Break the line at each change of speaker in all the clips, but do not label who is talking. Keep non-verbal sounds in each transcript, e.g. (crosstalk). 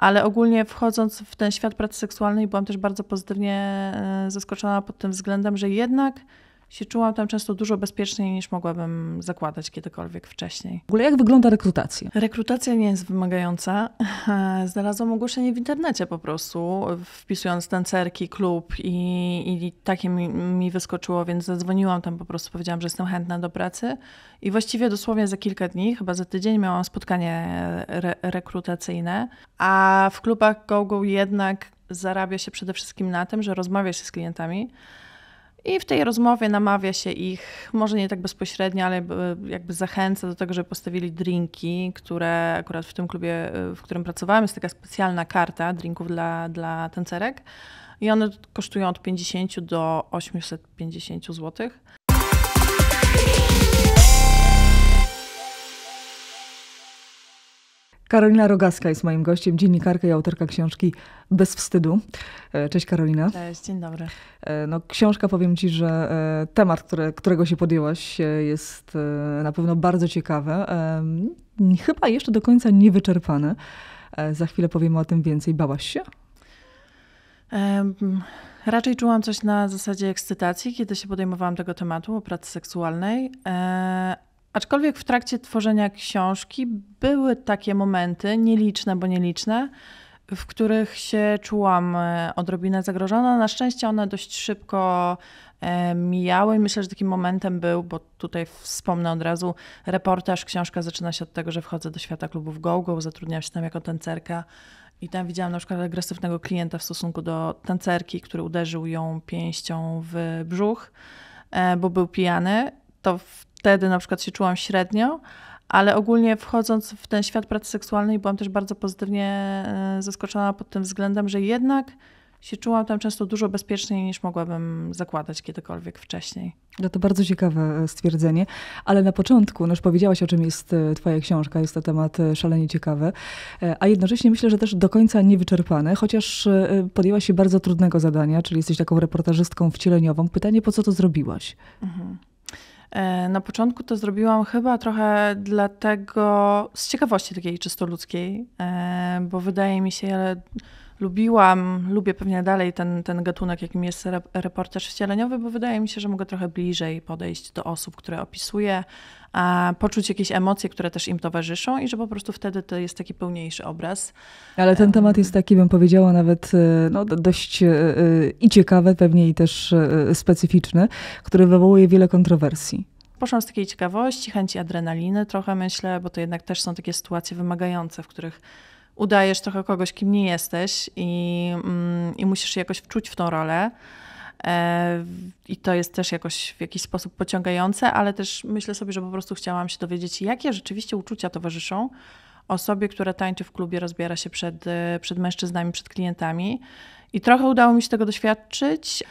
Ale ogólnie wchodząc w ten świat pracy seksualnej, byłam też bardzo pozytywnie e, zaskoczona pod tym względem, że jednak się czułam tam często dużo bezpieczniej niż mogłabym zakładać kiedykolwiek wcześniej. W ogóle jak wygląda rekrutacja? Rekrutacja nie jest wymagająca. (laughs) Znalazłam ogłoszenie w internecie po prostu, wpisując tancerki, klub i, i takie mi, mi wyskoczyło, więc zadzwoniłam tam po prostu, powiedziałam, że jestem chętna do pracy i właściwie dosłownie za kilka dni, chyba za tydzień miałam spotkanie re rekrutacyjne, a w klubach GoGo -Go jednak zarabia się przede wszystkim na tym, że rozmawia się z klientami, i w tej rozmowie namawia się ich, może nie tak bezpośrednio, ale jakby zachęca do tego, żeby postawili drinki, które akurat w tym klubie, y, w którym pracowałam, jest taka specjalna karta drinków dla, dla tancerek. I one kosztują od 50 do 850 zł.
Karolina Rogaska jest moim gościem, dziennikarka i autorka książki Bez wstydu. E, cześć Karolina. Cześć, dzień dobry. E, no, książka, powiem Ci, że e, temat, które, którego się podjęłaś jest na pewno bardzo ciekawy. Chyba jeszcze do końca niewyczerpany. Za chwilę powiemy o tym więcej. Bałaś się?
Um, raczej czułam coś na zasadzie ekscytacji, kiedy się podejmowałam tego tematu o pracy seksualnej, Aczkolwiek w trakcie tworzenia książki były takie momenty, nieliczne, bo nieliczne, w których się czułam e, odrobinę zagrożona. Na szczęście one dość szybko e, mijały i myślę, że takim momentem był, bo tutaj wspomnę od razu, reportaż, książka zaczyna się od tego, że wchodzę do świata klubów GoGo, zatrudniam się tam jako tancerka i tam widziałam na przykład agresywnego klienta w stosunku do tancerki, który uderzył ją pięścią w brzuch, e, bo był pijany. To w wtedy na przykład się czułam średnio, ale ogólnie wchodząc w ten świat pracy seksualnej byłam też bardzo pozytywnie e, zaskoczona pod tym względem, że jednak się czułam tam często dużo bezpieczniej niż mogłabym zakładać kiedykolwiek wcześniej.
No to bardzo ciekawe e, stwierdzenie, ale na początku no już powiedziałaś o czym jest e, twoja książka, jest to temat szalenie ciekawy, a jednocześnie myślę, że też do końca niewyczerpany, chociaż podjęłaś się bardzo trudnego zadania, czyli jesteś taką reportażystką wcieleniową. Pytanie, po co to zrobiłaś?
Mhm. E, na początku to zrobiłam chyba trochę dlatego, z ciekawości takiej czysto ludzkiej, e, bo wydaje mi się, lubiłam, lubię pewnie dalej ten, ten gatunek, jakim jest reportaż wcieleniowy, bo wydaje mi się, że mogę trochę bliżej podejść do osób, które opisuję, a poczuć jakieś emocje, które też im towarzyszą i że po prostu wtedy to jest taki pełniejszy obraz.
Ale ten temat jest taki, bym powiedziała, nawet e, no, dość e, e, i ciekawy, pewnie i też specyficzny, który wywołuje wiele kontrowersji.
Poszłam z takiej ciekawości, chęci adrenaliny trochę myślę, bo to jednak też są takie sytuacje wymagające, w których udajesz trochę kogoś, kim nie jesteś i, mm, i musisz się jakoś wczuć w tą rolę. E, I to jest też jakoś w jakiś sposób pociągające, ale też myślę sobie, że po prostu chciałam się dowiedzieć, jakie rzeczywiście uczucia towarzyszą osobie, która tańczy w klubie, rozbiera się przed, e, przed mężczyznami, przed klientami. I trochę udało mi się tego doświadczyć.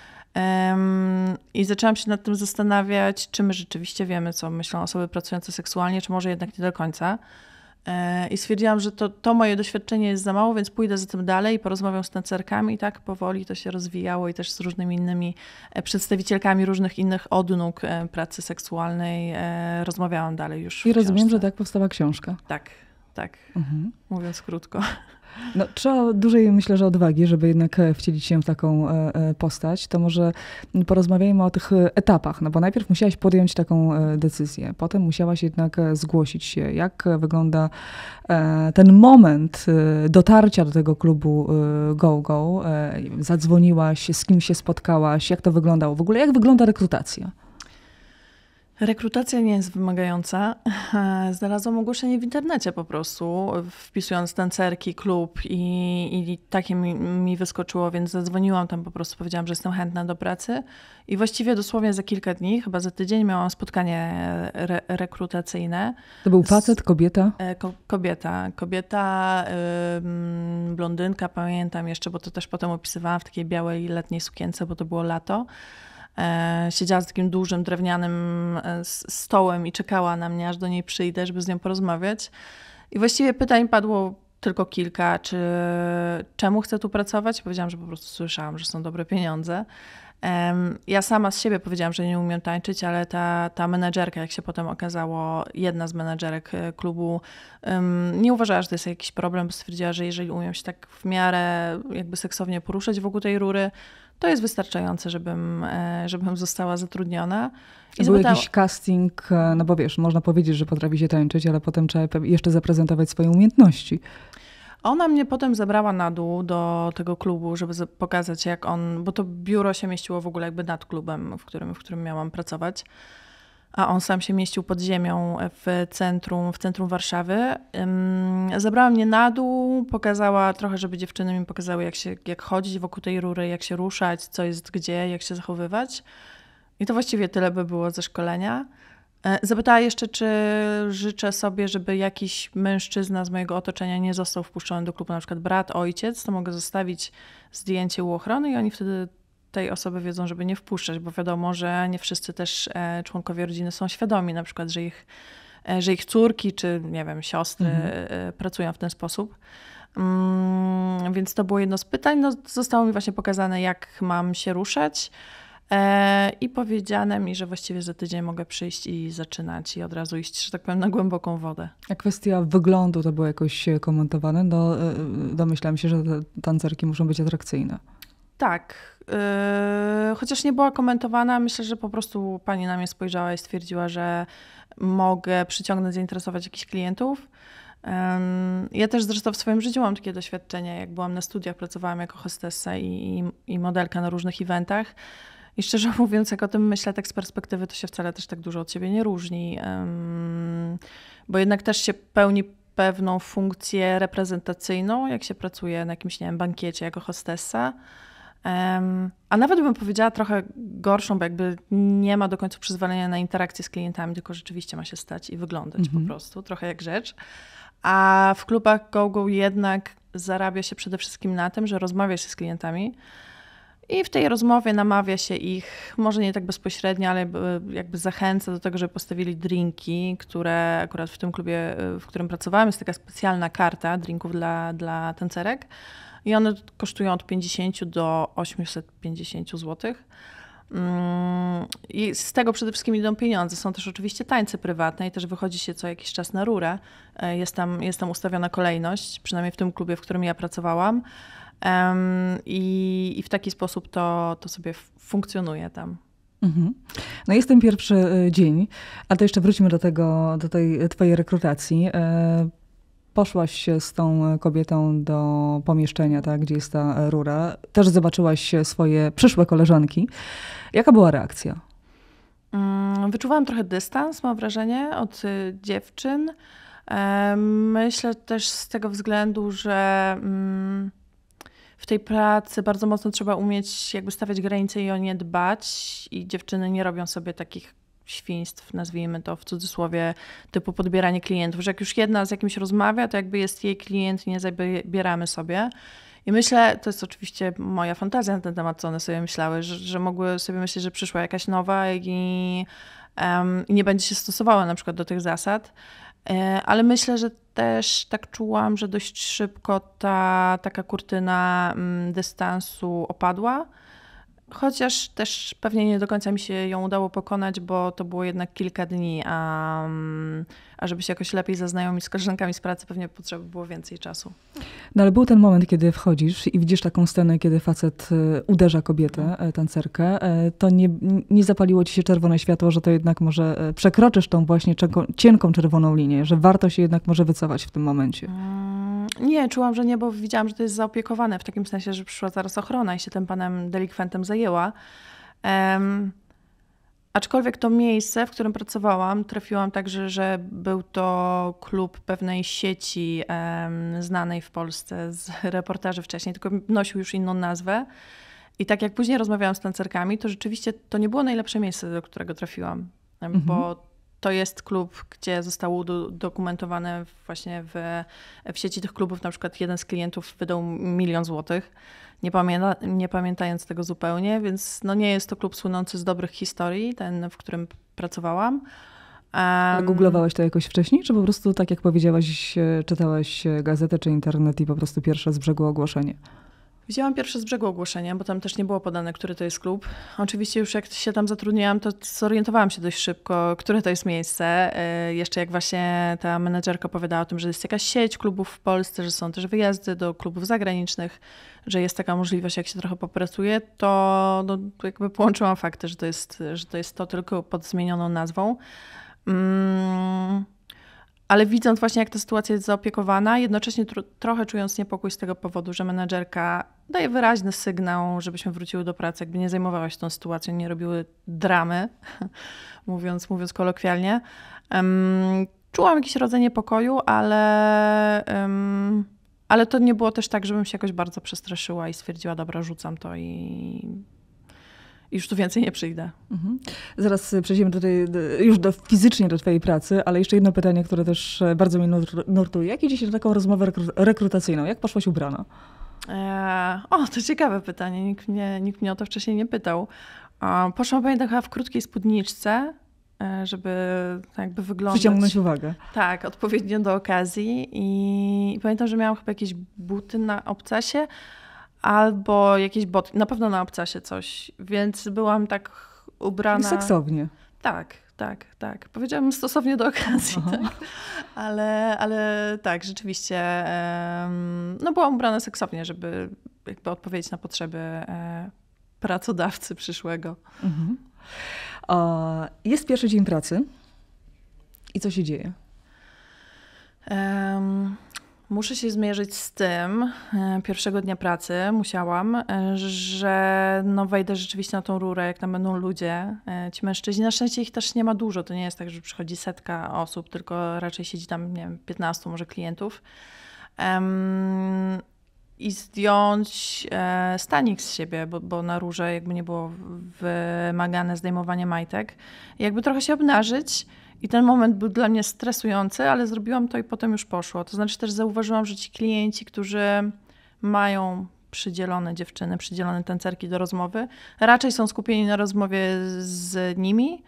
I zaczęłam się nad tym zastanawiać, czy my rzeczywiście wiemy, co myślą osoby pracujące seksualnie, czy może jednak nie do końca. E, I stwierdziłam, że to, to moje doświadczenie jest za mało, więc pójdę za tym dalej i porozmawiam z tancerkami. I tak powoli to się rozwijało i też z różnymi innymi e, przedstawicielkami różnych innych odnóg e, pracy seksualnej rozmawiałam dalej
już. I rozumiem, że tak powstała książka. Tak, tak. Mhm. Mówiąc krótko. No, trzeba dużej, myślę, że odwagi, żeby jednak e, wcielić się w taką e, e, postać. To może porozmawiajmy o tych etapach, no bo najpierw musiałaś podjąć taką decyzję, potem musiałaś jednak zgłosić się. Jak wygląda ten moment dotarcia do tego klubu GoGo? -Go? Zadzwoniłaś, z kim się spotkałaś, jak to wyglądało? W ogóle jak wygląda rekrutacja?
Rekrutacja nie jest wymagająca. (laughs) Znalazłam ogłoszenie w internecie po prostu, wpisując tancerki, klub i, i takie mi, mi, wyskoczyło, więc zadzwoniłam tam po prostu, powiedziałam, że jestem chętna do pracy i właściwie dosłownie za kilka dni, chyba za tydzień miałam spotkanie re rekrutacyjne.
To był facet, kobieta?
E, ko kobieta, kobieta, yy, blondynka, pamiętam jeszcze, bo to też potem opisywałam w takiej białej letniej sukience, bo to było lato. E, siedziała z takim dużym drewnianym e, stołem i czekała na mnie, aż do niej przyjdę, żeby z nią porozmawiać. I właściwie pytań padło tylko kilka, czy czemu chcę tu pracować? Powiedziałam, że po prostu słyszałam, że są dobre pieniądze. Ja sama z siebie powiedziałam, że nie umiem tańczyć, ale ta, ta menedżerka, jak się potem okazało, jedna z menedżerek e, klubu, nie uważała, że to jest jakiś problem, bo stwierdziła, że jeżeli umiem się tak w miarę jakby seksownie poruszać wokół tej rury, to jest wystarczające, żebym, e, żebym została zatrudniona. I Był zapytała... jakiś
casting, e, no bo wiesz, można powiedzieć, że potrafi się tańczyć, ale potem trzeba jeszcze zaprezentować swoje umiejętności.
Ona mnie potem zabrała na dół do tego klubu, żeby pokazać, jak on, bo to biuro się mieściło w ogóle jakby nad klubem, w którym, w którym miałam pracować a on sam się mieścił pod ziemią w centrum, w centrum Warszawy. Zabrała mnie na dół, pokazała trochę, żeby dziewczyny mi pokazały, jak, się, jak chodzić wokół tej rury, jak się ruszać, co jest gdzie, jak się zachowywać. I to właściwie tyle by było ze szkolenia. E, zapytała jeszcze, czy życzę sobie, żeby jakiś mężczyzna z mojego otoczenia nie został wpuszczony do klubu, na przykład brat, ojciec, to mogę zostawić zdjęcie u ochrony i oni wtedy tej osoby wiedzą, żeby nie wpuszczać, bo wiadomo, że nie wszyscy też e, członkowie rodziny są świadomi, na przykład, że ich, e, że ich córki czy, nie wiem, siostry mhm. E, pracują w ten sposób. Mm, więc to było jedno z pytań. No, zostało mi właśnie pokazane, jak mam się ruszać. E, I powiedziane mi, że właściwie za tydzień mogę przyjść i zaczynać i od razu iść, że tak powiem, na głęboką wodę.
A kwestia wyglądu to było jakoś komentowane? No, domyślam się, że te tancerki muszą być atrakcyjne.
Tak. Yy, chociaż nie była komentowana, myślę, że po prostu pani na mnie spojrzała i stwierdziła, że mogę przyciągnąć, zainteresować jakichś klientów. ja też zresztą w swoim życiu mam takie doświadczenie. Jak byłam na studiach, pracowałam jako hostessa i, i, modelka na różnych eventach. I szczerze (laughs) mówiąc, jak o tym myślę, tak z perspektywy, to się wcale też tak dużo od siebie nie różni, bo jednak też się pełni pewną funkcję reprezentacyjną, jak się pracuje na jakimś, nie wiem, bankiecie jako hostessa a nawet bym powiedziała trochę gorszą, bo jakby nie ma do końca przyzwolenia na interakcję z klientami, tylko rzeczywiście ma się stać i wyglądać po mhm. prostu, trochę jak rzecz. A w klubach GoGo jednak zarabia się przede wszystkim na tym, że rozmawia się z klientami i w tej rozmowie namawia się ich, może nie tak bezpośrednio, ale jakby zachęca do tego, żeby postawili drinki, które akurat w tym klubie, w którym pracowałam, jest taka specjalna karta drinków dla, dla tancerek i one kosztują od 50 do 850 zł. Mm, I z tego przede wszystkim idą pieniądze. Są też oczywiście tańce prywatne i też wychodzi się co jakiś czas na rurę. E, jest tam, jest tam ustawiona kolejność, przynajmniej w tym klubie, w którym ja pracowałam. I, i w taki sposób to, to sobie funkcjonuje tam.
Mhm. No jest ten pierwszy y, dzień, ale to jeszcze wróćmy do tego, do tej y, twojej rekrutacji. E, poszłaś się z tą e, kobietą do pomieszczenia, tak, gdzie jest ta e, rura, też zobaczyłaś e, swoje przyszłe koleżanki. Jaka była reakcja?
Mm, wyczuwałam trochę dystans, mam wrażenie, od dziewczyn. Myślę też z tego względu, że mm, w tej pracy bardzo mocno trzeba umieć jakby stawiać granice i o nie dbać i dziewczyny nie robią sobie takich świństw, nazwijmy to w cudzysłowie, typu podbieranie klientów, że jak już jedna z jakimś rozmawia, to jakby jest jej klient, nie zabieramy sobie. I myślę, to jest oczywiście moja fantazja na ten temat, co one sobie myślały, że, że mogły sobie myśleć, że przyszła jakaś nowa i, um, i nie będzie się stosowała na przykład do tych zasad. E, ale myślę, że też tak czułam, że dość szybko ta taka kurtyna mm, dystansu opadła. Chociaż też pewnie nie do końca mi się ją udało pokonać, bo to było jednak kilka dni. Um, a żeby się jakoś lepiej zaznajomić z koleżankami z pracy, pewnie potrzeba było więcej czasu.
No ale był ten moment, kiedy wchodzisz i widzisz taką scenę, kiedy facet e, uderza kobietę, no. e, tancerkę. E, to nie, nie zapaliło ci się czerwone światło, że to jednak może przekroczysz tą właśnie cienką czerwoną linię, że warto się jednak może wycofać w tym momencie. Mm,
nie, czułam, że nie, bo widziałam, że to jest zaopiekowane w takim sensie, że przyszła zaraz ochrona i się tym panem delikwentem zajęła. Um, Aczkolwiek to miejsce, w którym pracowałam, trafiłam także, że był to klub pewnej sieci um, znanej w Polsce z (laughs) reportaży wcześniej, tylko nosił już inną nazwę. I tak jak później rozmawiałam z tancerkami, to rzeczywiście to nie było najlepsze miejsce, do którego trafiłam, mhm. bo to jest klub, gdzie zostało udokumentowane właśnie w, w sieci tych klubów, na przykład jeden z klientów wydał milion złotych nie, pamięta, nie pamiętając tego zupełnie, więc no nie jest to klub słynący z dobrych historii, ten, w którym pracowałam.
Um, googlowałaś to jakoś wcześniej, czy po prostu tak jak powiedziałaś, e, czytałaś e, gazetę czy internet i po prostu pierwsze z brzegu ogłoszenie?
Wzięłam pierwsze z brzegu ogłoszenie, bo tam też nie było podane, który to jest klub. Oczywiście już jak się tam zatrudniłam, to zorientowałam się dość szybko, które to jest miejsce. E, jeszcze jak właśnie ta menedżerka opowiadała o tym, że jest jakaś sieć klubów w Polsce, że są też wyjazdy do klubów zagranicznych, że jest taka możliwość, jak się trochę popracuje, to no, jakby połączyłam fakty, że to, jest, że to jest to tylko pod zmienioną nazwą. Mm, ale widząc właśnie, jak ta sytuacja jest zaopiekowana, jednocześnie tr trochę czując niepokój z tego powodu, że menedżerka daje wyraźny sygnał, żebyśmy wróciły do pracy, jakby nie zajmowała się tą sytuacją, nie robiły dramy, (laughs) mówiąc, mówiąc kolokwialnie. Um, czułam jakiś rodzaj niepokoju, ale... Um, ale to nie było też tak, żebym się jakoś bardzo przestraszyła i stwierdziła, dobra, rzucam to i i już tu więcej nie przyjdę.
Mhm. Zaraz y, przejdziemy do tej, do, już do, fizycznie do Twojej pracy, ale jeszcze jedno pytanie, które też e, bardzo mnie nurtuje. Jak idzie się na taką rozmowę rekrutacyjną? Jak poszłaś ubrana?
Eee, o, to ciekawe pytanie. Nikt mnie, nikt mnie o to wcześniej nie pytał. E, poszłam pamiętam chyba w krótkiej spódniczce, E, żeby tak jakby wyglądać. Przyciągnąć uwagę. Tak, odpowiednio do okazji. I pamiętam, że miałam chyba jakieś buty na obcasie albo jakieś boty. Na pewno na obcasie coś, więc byłam tak ubrana. Seksownie. Tak, tak, tak. Powiedziałam stosownie do okazji, tak. Ale, ale tak, rzeczywiście. No byłam ubrana seksownie, żeby jakby odpowiedzieć na potrzeby e, pracodawcy przyszłego.
Mhm. Jest pierwszy dzień pracy i co się dzieje?
Um, muszę się zmierzyć z tym e, pierwszego dnia pracy, musiałam, e, że no wejdę rzeczywiście na tą rurę, jak tam będą ludzie, e, ci mężczyźni. Na szczęście ich też nie ma dużo, to nie jest tak, że przychodzi setka osób, tylko raczej siedzi tam, nie wiem, 15 może klientów. Um, i zdjąć e, stanik z siebie, bo, bo, na róże jakby nie było wymagane zdejmowanie majtek. jakby trochę się obnażyć. I ten moment był dla mnie stresujący, ale zrobiłam to i potem już poszło. To znaczy też zauważyłam, że ci klienci, którzy mają przydzielone dziewczyny, przydzielone tancerki do rozmowy, raczej są skupieni na rozmowie z nimi,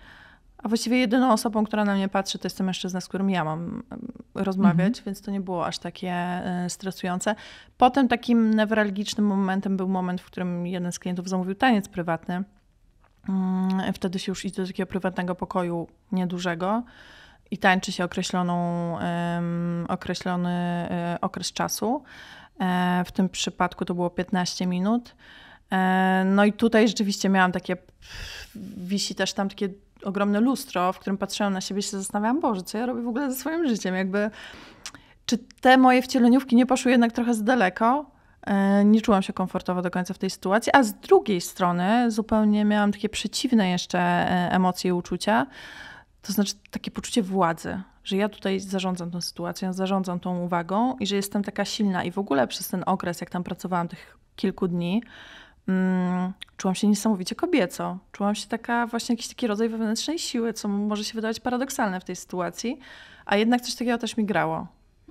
a właściwie jedyną osobą, która na mnie patrzy, to jest ten mężczyzna, z którym ja mam rozmawiać, mhm. więc to nie było aż takie e, stresujące. Potem takim newralgicznym momentem był moment, w którym jeden z klientów zamówił taniec prywatny. Mm, wtedy się już idzie do takiego prywatnego pokoju niedużego i tańczy się określoną, określony e, okres czasu. E, w tym przypadku to było 15 minut. No i tutaj rzeczywiście miałam takie, wisi też tam takie ogromne lustro, w którym patrzyłam na siebie i się zastanawiałam, Boże, co ja robię w ogóle ze swoim życiem? Jakby, czy te moje wcieleniówki nie poszły jednak trochę za daleko? E, nie czułam się komfortowo do końca w tej sytuacji, a z drugiej strony zupełnie miałam takie przeciwne jeszcze e, emocje i uczucia, to znaczy takie poczucie władzy, że ja tutaj zarządzam tą sytuacją, zarządzam tą uwagą i że jestem taka silna. I w ogóle przez ten okres, jak tam pracowałam tych kilku dni, Mm, czułam się niesamowicie kobieco. Czułam się taka właśnie jakiś taki rodzaj wewnętrznej siły, co może się wydawać paradoksalne w tej sytuacji, a jednak coś takiego też mi grało.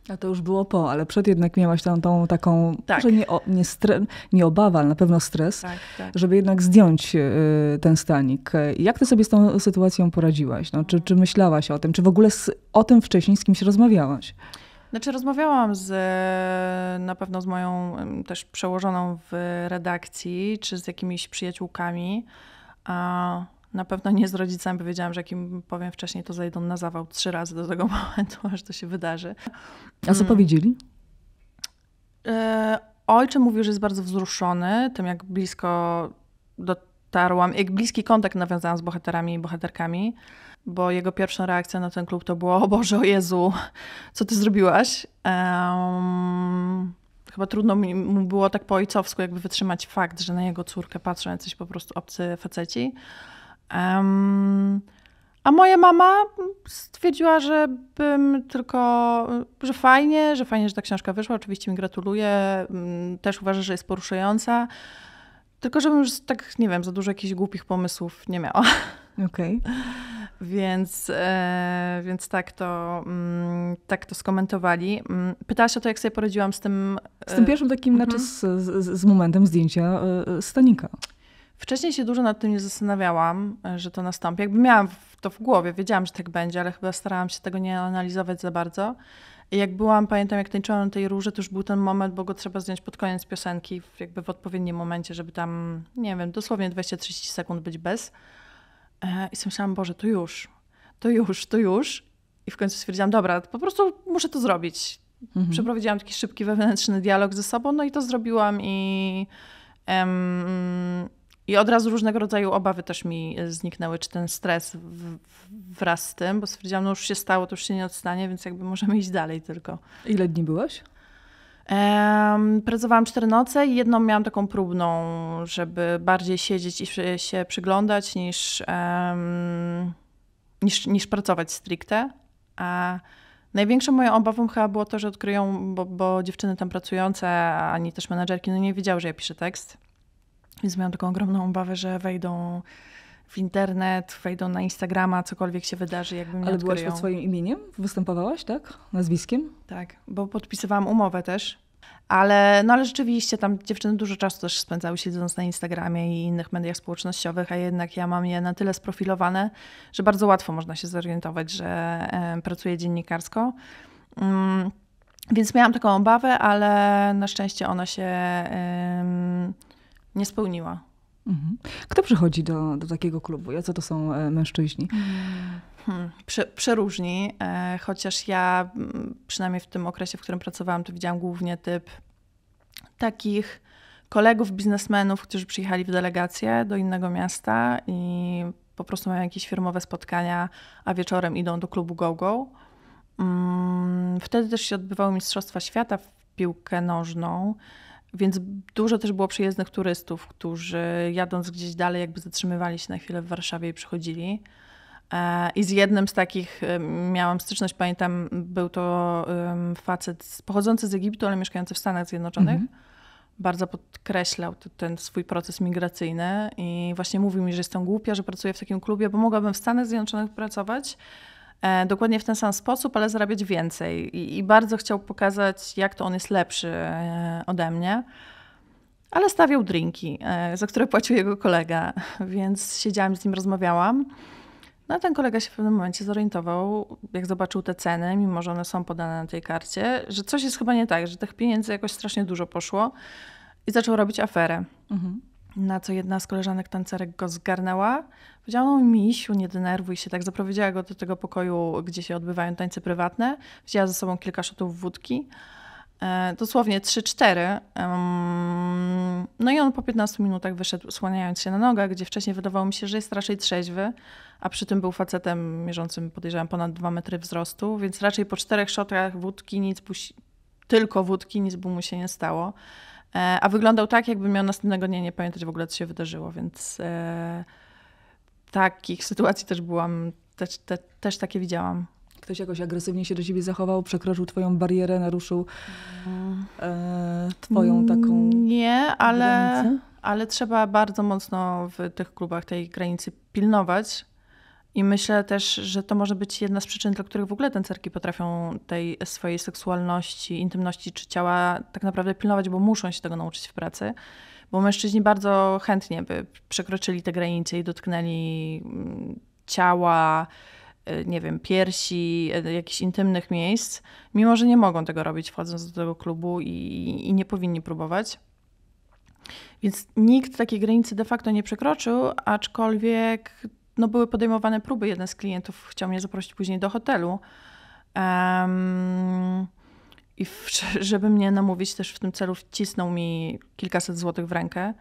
A to już było po, ale przed jednak miałaś tam tą taką, tak. może nie, nie, stre, nie obawa, ale na pewno stres, tak, tak. żeby jednak zdjąć y, ten stanik. Jak ty sobie z tą sytuacją poradziłaś? No, czy, czy myślałaś o tym? Czy w ogóle z, o tym wcześniej z kimś rozmawiałaś?
Znaczy rozmawiałam z, na pewno z moją też przełożoną w redakcji, czy z jakimiś przyjaciółkami. A na pewno nie z rodzicami, Powiedziałam, że jakim powiem wcześniej, to zajdą na zawał trzy razy do tego (laughs) momentu, aż to się wydarzy.
A co mm. powiedzieli?
E, ojcze mówił, że jest bardzo wzruszony tym, jak blisko do dotarłam, jak bliski kontakt nawiązałam z bohaterami i bohaterkami, bo jego pierwsza reakcja na ten klub to było: O Boże, o Jezu, co ty zrobiłaś? Um, chyba trudno mu było tak po ojcowsku jakby wytrzymać fakt, że na jego córkę patrzą jacyś po prostu obcy faceci. Um, a moja mama stwierdziła, że bym tylko, że fajnie, że fajnie, że ta książka wyszła. Oczywiście mi gratuluje. Też uważa, że jest poruszająca. Tylko, żebym już tak, nie wiem, za dużo jakichś głupich pomysłów nie miała. (laughs) Okej. Okay. Więc, e, więc tak, to, mm, tak to skomentowali. Mm, pytałaś o to, jak sobie poradziłam z tym. E, z tym pierwszym
takim, znaczy mhm. z, z, z, momentem zdjęcia y, Stanika.
Wcześniej się dużo nad tym nie zastanawiałam, że to nastąpi. Jakby miałam to w głowie, wiedziałam, że tak będzie, ale chyba starałam się tego nie analizować za bardzo. I jak byłam, pamiętam jak tańczyłam na tej róży, to już był ten moment, bo go trzeba zdjąć pod koniec piosenki, jakby w odpowiednim momencie, żeby tam, nie wiem, dosłownie 20-30 sekund być bez. E, I sobie myślałam, Boże, to już, to już, to już. I w końcu stwierdziłam, dobra, po prostu muszę to zrobić. Mhm. Przeprowadziłam taki szybki wewnętrzny dialog ze sobą, no i to zrobiłam i... Um, i od razu różnego rodzaju obawy też mi e, zniknęły, czy ten stres w, wraz z tym, bo stwierdziłam, no już się stało, to już się nie odstanie, więc jakby możemy iść dalej tylko. Ile dni byłaś? Um, pracowałam cztery noce i jedną miałam taką próbną, żeby bardziej siedzieć i się przyglądać niż, um, niż, niż pracować stricte. A największą moją obawą chyba było to, że odkryją, bo, bo dziewczyny tam pracujące, ani też menedżerki, no nie wiedziały, że ja piszę tekst więc miałam taką ogromną obawę, że wejdą w internet, wejdą na Instagrama, cokolwiek się wydarzy, jakby mnie Ale odkryją. byłaś pod swoim imieniem? Występowałaś, tak? Nazwiskiem? Tak, bo podpisywałam umowę też. Ale, no ale rzeczywiście tam dziewczyny dużo czasu też spędzały siedząc na Instagramie i innych mediach społecznościowych, a jednak ja mam je na tyle sprofilowane, że bardzo łatwo można się zorientować, że e, pracuję dziennikarsko. Mm, więc miałam taką obawę, ale na szczęście ona się nie spełniła.
Mhm. Kto przychodzi do, do takiego klubu? Ja co to są e, mężczyźni? Mm,
hmm, prze, przeróżni, e, chociaż ja mm, przynajmniej w tym okresie, w którym pracowałam, to widziałam głównie typ takich kolegów biznesmenów, którzy przyjechali w delegację do innego miasta i po prostu mają jakieś firmowe spotkania, a wieczorem idą do klubu GoGo. Mm, wtedy też się odbywały Mistrzostwa Świata w piłkę nożną. Więc dużo też było przyjezdnych turystów, którzy jadąc gdzieś dalej, jakby zatrzymywali się na chwilę w Warszawie i przychodzili. E, I z jednym z takich e, miałam styczność, pamiętam, był to facet pochodzący z Egiptu, ale mieszkający w Stanach Zjednoczonych. Mhm. Bardzo podkreślał ten swój proces migracyjny i właśnie mówił mi, że jestem głupia, że pracuję w takim klubie, bo mogłabym w Stanach Zjednoczonych pracować E, dokładnie w ten sam sposób, ale zarabiać więcej. I, I, bardzo chciał pokazać, jak to on jest lepszy e, ode mnie. Ale stawiał drinki, e, za które płacił jego kolega, (laughs) więc siedziałam z nim, rozmawiałam. No ten kolega się w pewnym momencie zorientował, jak zobaczył te ceny, mimo że one są podane na tej karcie, że coś jest chyba nie tak, że tych pieniędzy jakoś strasznie dużo poszło i zaczął robić aferę. Mhm. Na co jedna z koleżanek tancerek go zgarnęła, Powiedziała mi, misiu, nie denerwuj się. Tak zaprowadziła go do tego pokoju, gdzie się odbywają tańce prywatne. Wzięła ze sobą kilka szotów wódki. E, dosłownie 3-4. no i on po 15 minutach wyszedł, słaniając się na nogach, gdzie wcześniej wydawało mi się, że jest raczej trzeźwy, a przy tym był facetem mierzącym, podejrzewam, ponad 2 metry wzrostu, więc raczej po czterech szotach wódki nic, tylko wódki, nic by mu się nie stało. E, a wyglądał tak, jakby miał następnego dnia nie pamiętać w ogóle, co się wydarzyło, więc... E, takich sytuacji też byłam, też, te, też takie widziałam. Ktoś jakoś agresywnie się
do ciebie zachował, przekroczył twoją barierę, naruszył e, twoją mm, taką. Nie, ale,
ale trzeba bardzo mocno w tych klubach tej granicy pilnować. I myślę też, że to może być jedna z przyczyn, dla których w ogóle tancerki potrafią tej swojej seksualności, intymności czy ciała tak naprawdę pilnować, bo muszą się tego nauczyć w pracy bo mężczyźni bardzo chętnie by przekroczyli te granice i dotknęli mm, ciała, y, nie wiem, piersi, y, jakichś intymnych miejsc, mimo że nie mogą tego robić wchodząc do tego klubu i, i nie powinni próbować. Więc nikt takiej granicy de facto nie przekroczył, aczkolwiek no, były podejmowane próby. Jeden z klientów chciał mnie zaprosić później do hotelu. Um, i w, (laughs) żeby mnie namówić też w tym celu, wcisnął mi kilkaset złotych w rękę.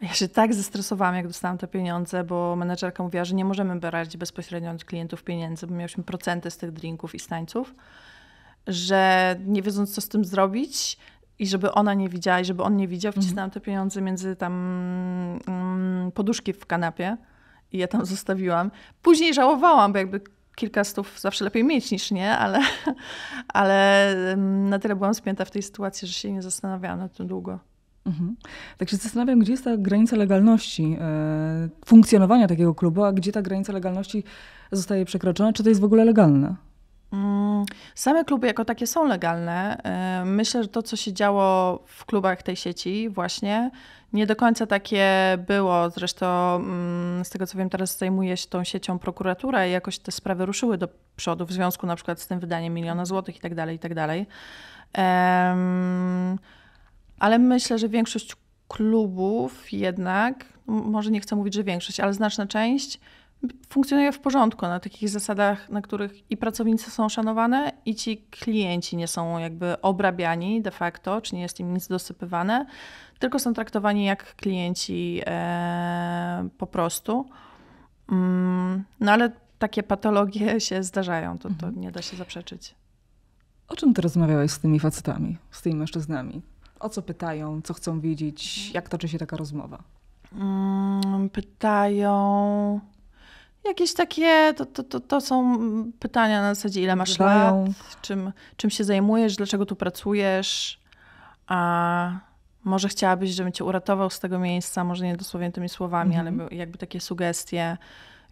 ja się tak zestresowałam, jak dostałam te pieniądze, bo menedżerka mówiła, że nie możemy brać bezpośrednio od klientów pieniędzy, bo mieliśmy procenty z tych drinków i stańców, że nie wiedząc, co z tym zrobić i żeby ona nie widziała i żeby on nie widział, mhm. wcisnąłam te pieniądze między tam mm, poduszki w kanapie i ja tam (laughs) zostawiłam. Później żałowałam, bo jakby kilka stów zawsze lepiej mieć niż nie, ale, (laughs) ale na tyle byłam spięta w tej sytuacji, że się nie zastanawiałam na tym długo.
Mhm. Tak się zastanawiam, gdzie jest ta granica legalności e, funkcjonowania takiego klubu, a gdzie ta granica legalności zostaje przekroczona? Czy to jest w ogóle legalne? Mm,
same kluby jako takie są legalne. E, myślę, że to, co się działo w klubach tej sieci, właśnie nie do końca takie było. Zresztą, mm, z tego co wiem, teraz zajmuje się tą siecią prokuratura i jakoś te sprawy ruszyły do przodu w związku na przykład z tym wydaniem miliona złotych i tak dalej, i tak dalej. Ale myślę, że większość klubów jednak, może nie chcę mówić, że większość, ale znaczna część funkcjonuje w porządku, na takich zasadach, na których i pracownicy są szanowane, i ci klienci nie są jakby obrabiani de facto, czy nie jest im nic dosypywane, tylko są traktowani jak klienci e, po prostu. Mm, no ale takie patologie się zdarzają, to, to mhm. nie da się zaprzeczyć.
O czym ty rozmawiałeś z tymi facetami, z tymi mężczyznami? O co pytają, co chcą wiedzieć, jak toczy się taka rozmowa?
Mm, pytają Jakieś takie, to, to, to, to są pytania na zasadzie, ile masz lat, czym, czym się zajmujesz, dlaczego tu pracujesz, a może chciałabyś, żebym cię uratował z tego miejsca, może nie dosłownie tymi słowami, mm -hmm. ale jakby takie sugestie.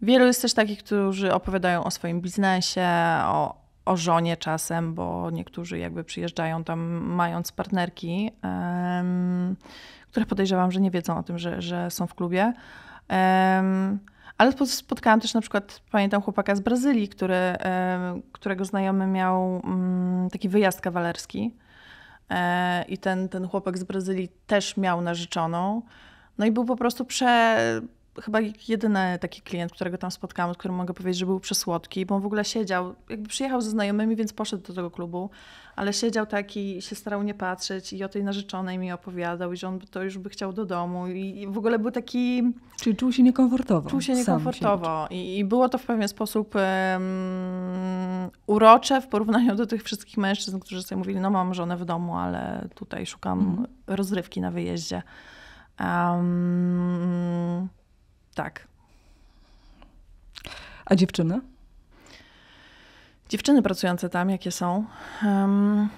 Wielu jest też takich, którzy opowiadają o swoim biznesie, o, o żonie czasem, bo niektórzy jakby przyjeżdżają tam mając partnerki, um, które podejrzewam, że nie wiedzą o tym, że, że są w klubie. Um, ale spotkałam też na przykład, pamiętam chłopaka z Brazylii, który, którego znajomy miał mm, taki wyjazd kawalerski. E, I ten, ten chłopak z Brazylii też miał narzeczoną. No i był po prostu prze, chyba jedyny taki klient, którego tam spotkałam, z którym mogę powiedzieć, że był przesłodki, bo on w ogóle siedział, jakby przyjechał ze znajomymi, więc poszedł do tego klubu, ale siedział taki, się starał nie patrzeć i o tej narzeczonej mi opowiadał i że on to już by chciał do domu i w ogóle był taki...
Czyli czuł się niekomfortowo. Czuł się niekomfortowo
się I, I, było to w pewien sposób um, urocze w porównaniu do tych wszystkich mężczyzn, którzy sobie mówili, no mam żonę w domu, ale tutaj szukam mm. rozrywki na wyjeździe. Um, tak. A dziewczyny? Dziewczyny pracujące tam, jakie są? Um,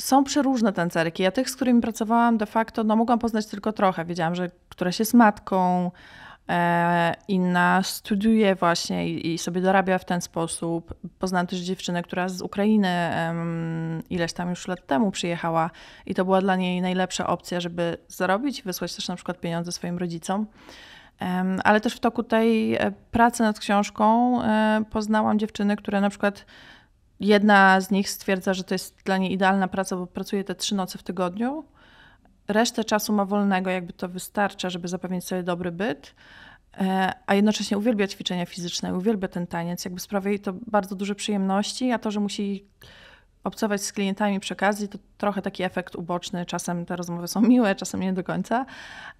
są przeróżne tancerki. Ja tych, z którymi pracowałam de facto, no mogłam poznać tylko trochę. Wiedziałam, że któraś jest matką, e, inna studiuje właśnie i, i, sobie dorabia w ten sposób. Poznałam też dziewczynę, która z Ukrainy ileś tam już lat temu przyjechała i to była dla niej najlepsza opcja, żeby zarobić, i wysłać też na przykład pieniądze swoim rodzicom. Ale też w toku tej e, pracy nad książką e, poznałam dziewczyny, które na przykład jedna z nich stwierdza, że to jest dla niej idealna praca, bo pracuje te trzy noce w tygodniu. Resztę czasu ma wolnego, jakby to wystarcza, żeby zapewnić sobie dobry byt e, a jednocześnie uwielbia ćwiczenia fizyczne, uwielbia ten taniec, jakby sprawia jej to bardzo duże przyjemności, a to, że musi obcować z klientami przy okazji, to trochę taki efekt uboczny. Czasem te rozmowy są (laughs) miłe, czasem nie do końca.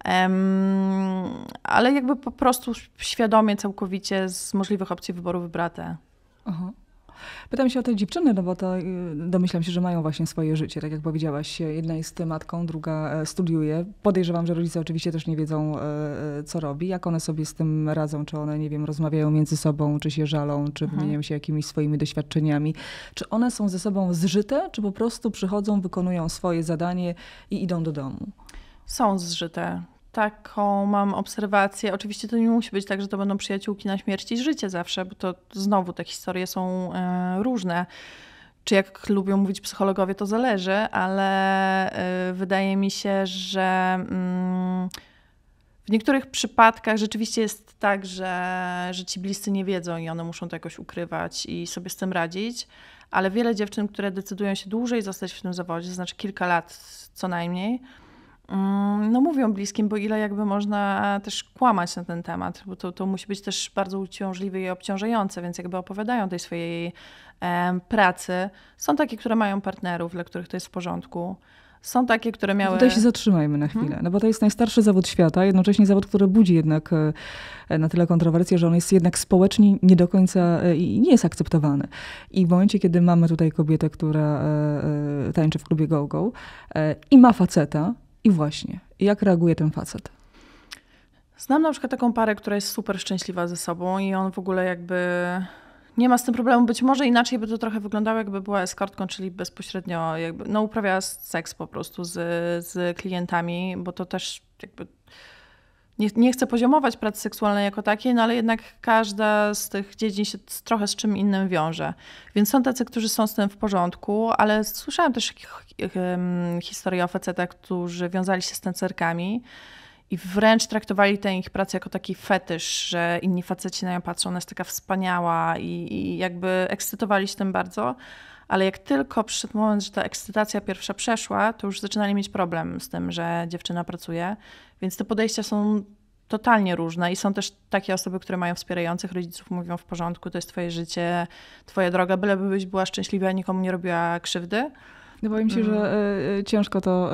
Um, ale jakby po prostu świadomie, całkowicie z możliwych opcji wyboru wybrate.
Pytam się o te dziewczyny, no bo to y, domyślam się, że mają właśnie swoje życie, tak jak powiedziałaś. Y, jedna jest matką, druga e, studiuje. Podejrzewam, że rodzice oczywiście też nie wiedzą, e, e, co robi. Jak one sobie z tym radzą? Czy one, nie wiem, rozmawiają między sobą, czy się żalą, czy mhm. wymieniają się jakimiś swoimi doświadczeniami? Czy one są ze sobą zżyte, czy po prostu przychodzą, wykonują swoje zadanie i idą do domu? Są zżyte
taką mam obserwację. Oczywiście to nie musi być tak, że to będą przyjaciółki na śmierć i życie zawsze, bo to znowu te historie są e, różne. Czy jak lubią mówić psychologowie, to zależy, ale e, wydaje mi się, że mm, w niektórych przypadkach rzeczywiście jest tak, że, że ci bliscy nie wiedzą i one muszą to jakoś ukrywać i sobie z tym radzić, ale wiele dziewczyn, które decydują się dłużej zostać w tym zawodzie, to znaczy kilka lat co najmniej, Mm, no mówią bliskim, bo ile jakby można też kłamać na ten temat, bo to, to musi być też bardzo uciążliwe i obciążające, więc jakby opowiadają tej swojej e, pracy. Są takie, które mają partnerów, dla których to jest w porządku. Są takie, które no miały. Tutaj się zatrzymajmy
na chwilę, hmm? no bo to jest najstarszy zawód świata, jednocześnie zawód, który budzi jednak e, e, na tyle kontrowersje, że on jest jednak społecznie nie do końca e, i nie jest akceptowany. I w momencie, kiedy mamy tutaj kobietę, która tańczy w klubie go-go i ma faceta, i właśnie, jak reaguje ten facet?
Znam na przykład taką parę, która jest super szczęśliwa ze sobą i on w ogóle jakby nie ma z tym problemu. Być może inaczej by to trochę wyglądało, jakby była eskortką, czyli bezpośrednio jakby, no, uprawia seks po prostu z, z klientami, bo to też jakby nie, nie chcę poziomować pracy seksualnej jako takiej, no ale jednak każda z tych dziedzin się trochę z czym innym wiąże. Więc są tacy, którzy są z tym w porządku, ale słyszałam też historię o facetach, którzy wiązali się z tancerkami i wręcz traktowali tę ich pracę jako taki fetysz, że inni faceci na nią patrzą, ona jest taka wspaniała i, i jakby ekscytowali się tym bardzo ale jak tylko przyszedł moment, że ta ekscytacja pierwsza przeszła, to już zaczynali mieć problem z tym, że dziewczyna pracuje, więc te podejścia są totalnie różne i są też takie osoby, które mają wspierających rodziców, mówią w porządku, to jest twoje życie, twoja droga, bylebyś była szczęśliwa, nikomu
nie robiła krzywdy. No się, ci, że y, ciężko to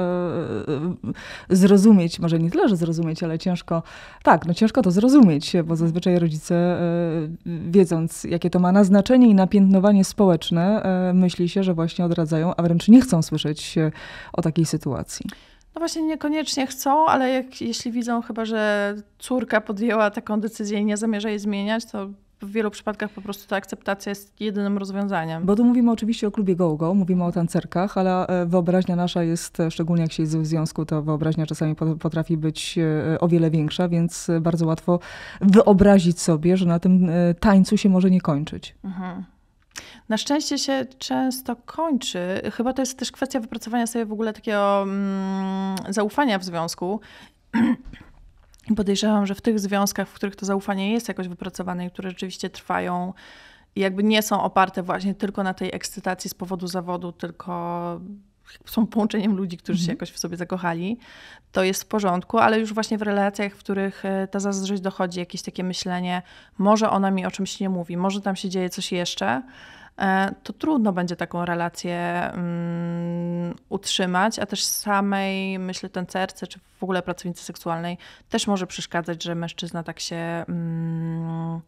y, zrozumieć, może nie tyle, że zrozumieć, ale ciężko, tak, no ciężko to zrozumieć, bo zazwyczaj rodzice, wiedząc jakie to ma na znaczenie i napiętnowanie społeczne, myśli się, że właśnie odradzają, a wręcz nie chcą słyszeć o takiej sytuacji.
No właśnie niekoniecznie chcą, ale jak, jeśli widzą chyba, że córka podjęła taką decyzję i nie zamierza jej zmieniać, to w wielu przypadkach po prostu ta akceptacja jest jedynym rozwiązaniem. Bo
tu mówimy oczywiście o klubie GoGo, mówimy o tancerkach, ale e, wyobraźnia nasza jest, e, szczególnie jak się jest w związku, to wyobraźnia czasami potrafi być e, o wiele większa, więc bardzo łatwo wyobrazić sobie, że na tym tańcu się może nie kończyć.
Mhm. Na szczęście się często kończy. Chyba to jest też kwestia wypracowania sobie w ogóle takiego mm, zaufania w związku. (clears throat) I podejrzewam, że w tych związkach, w których to zaufanie jest jakoś wypracowane i które rzeczywiście trwają i jakby nie są oparte właśnie tylko na tej ekscytacji z powodu zawodu, tylko są połączeniem ludzi, którzy się mhm. jakoś w sobie zakochali, to jest w porządku, ale już właśnie w relacjach, w których e, ta zazdrość dochodzi, jakieś takie myślenie, może ona mi o czymś nie mówi, może tam się dzieje coś jeszcze, E, to trudno będzie taką relację mm, utrzymać, a też samej, myślę, ten serce, czy w ogóle pracownicy seksualnej też może przeszkadzać, że mężczyzna tak się mm,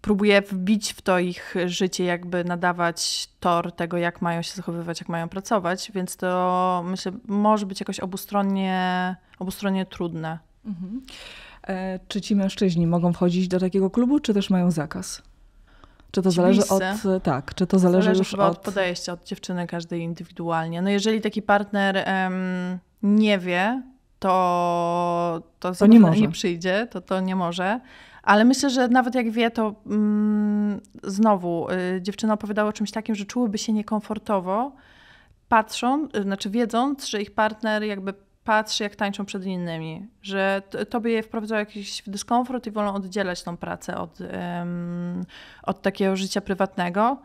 próbuje wbić w to ich życie, jakby nadawać tor tego, jak mają się zachowywać, jak mają pracować, więc to myślę, może być jakoś
obustronnie, obustronnie trudne. Mhm. E, czy ci mężczyźni mogą wchodzić do takiego klubu, czy też mają zakaz? Czy to zależy od. Tak, czy to zależy, zależy już od... od
podejścia, od dziewczyny każdej indywidualnie. No jeżeli taki partner um, nie wie, to, to, to nie, może. nie przyjdzie, to to nie może. Ale myślę, że nawet jak wie, to mm, znowu y, dziewczyna opowiadała o czymś takim, że czułyby się niekomfortowo, patrząc, znaczy wiedząc, że ich partner jakby patrz, jak tańczą przed innymi, że je wprowadzało jakiś dyskomfort i wolą oddzielać tą pracę od, um, od takiego życia prywatnego.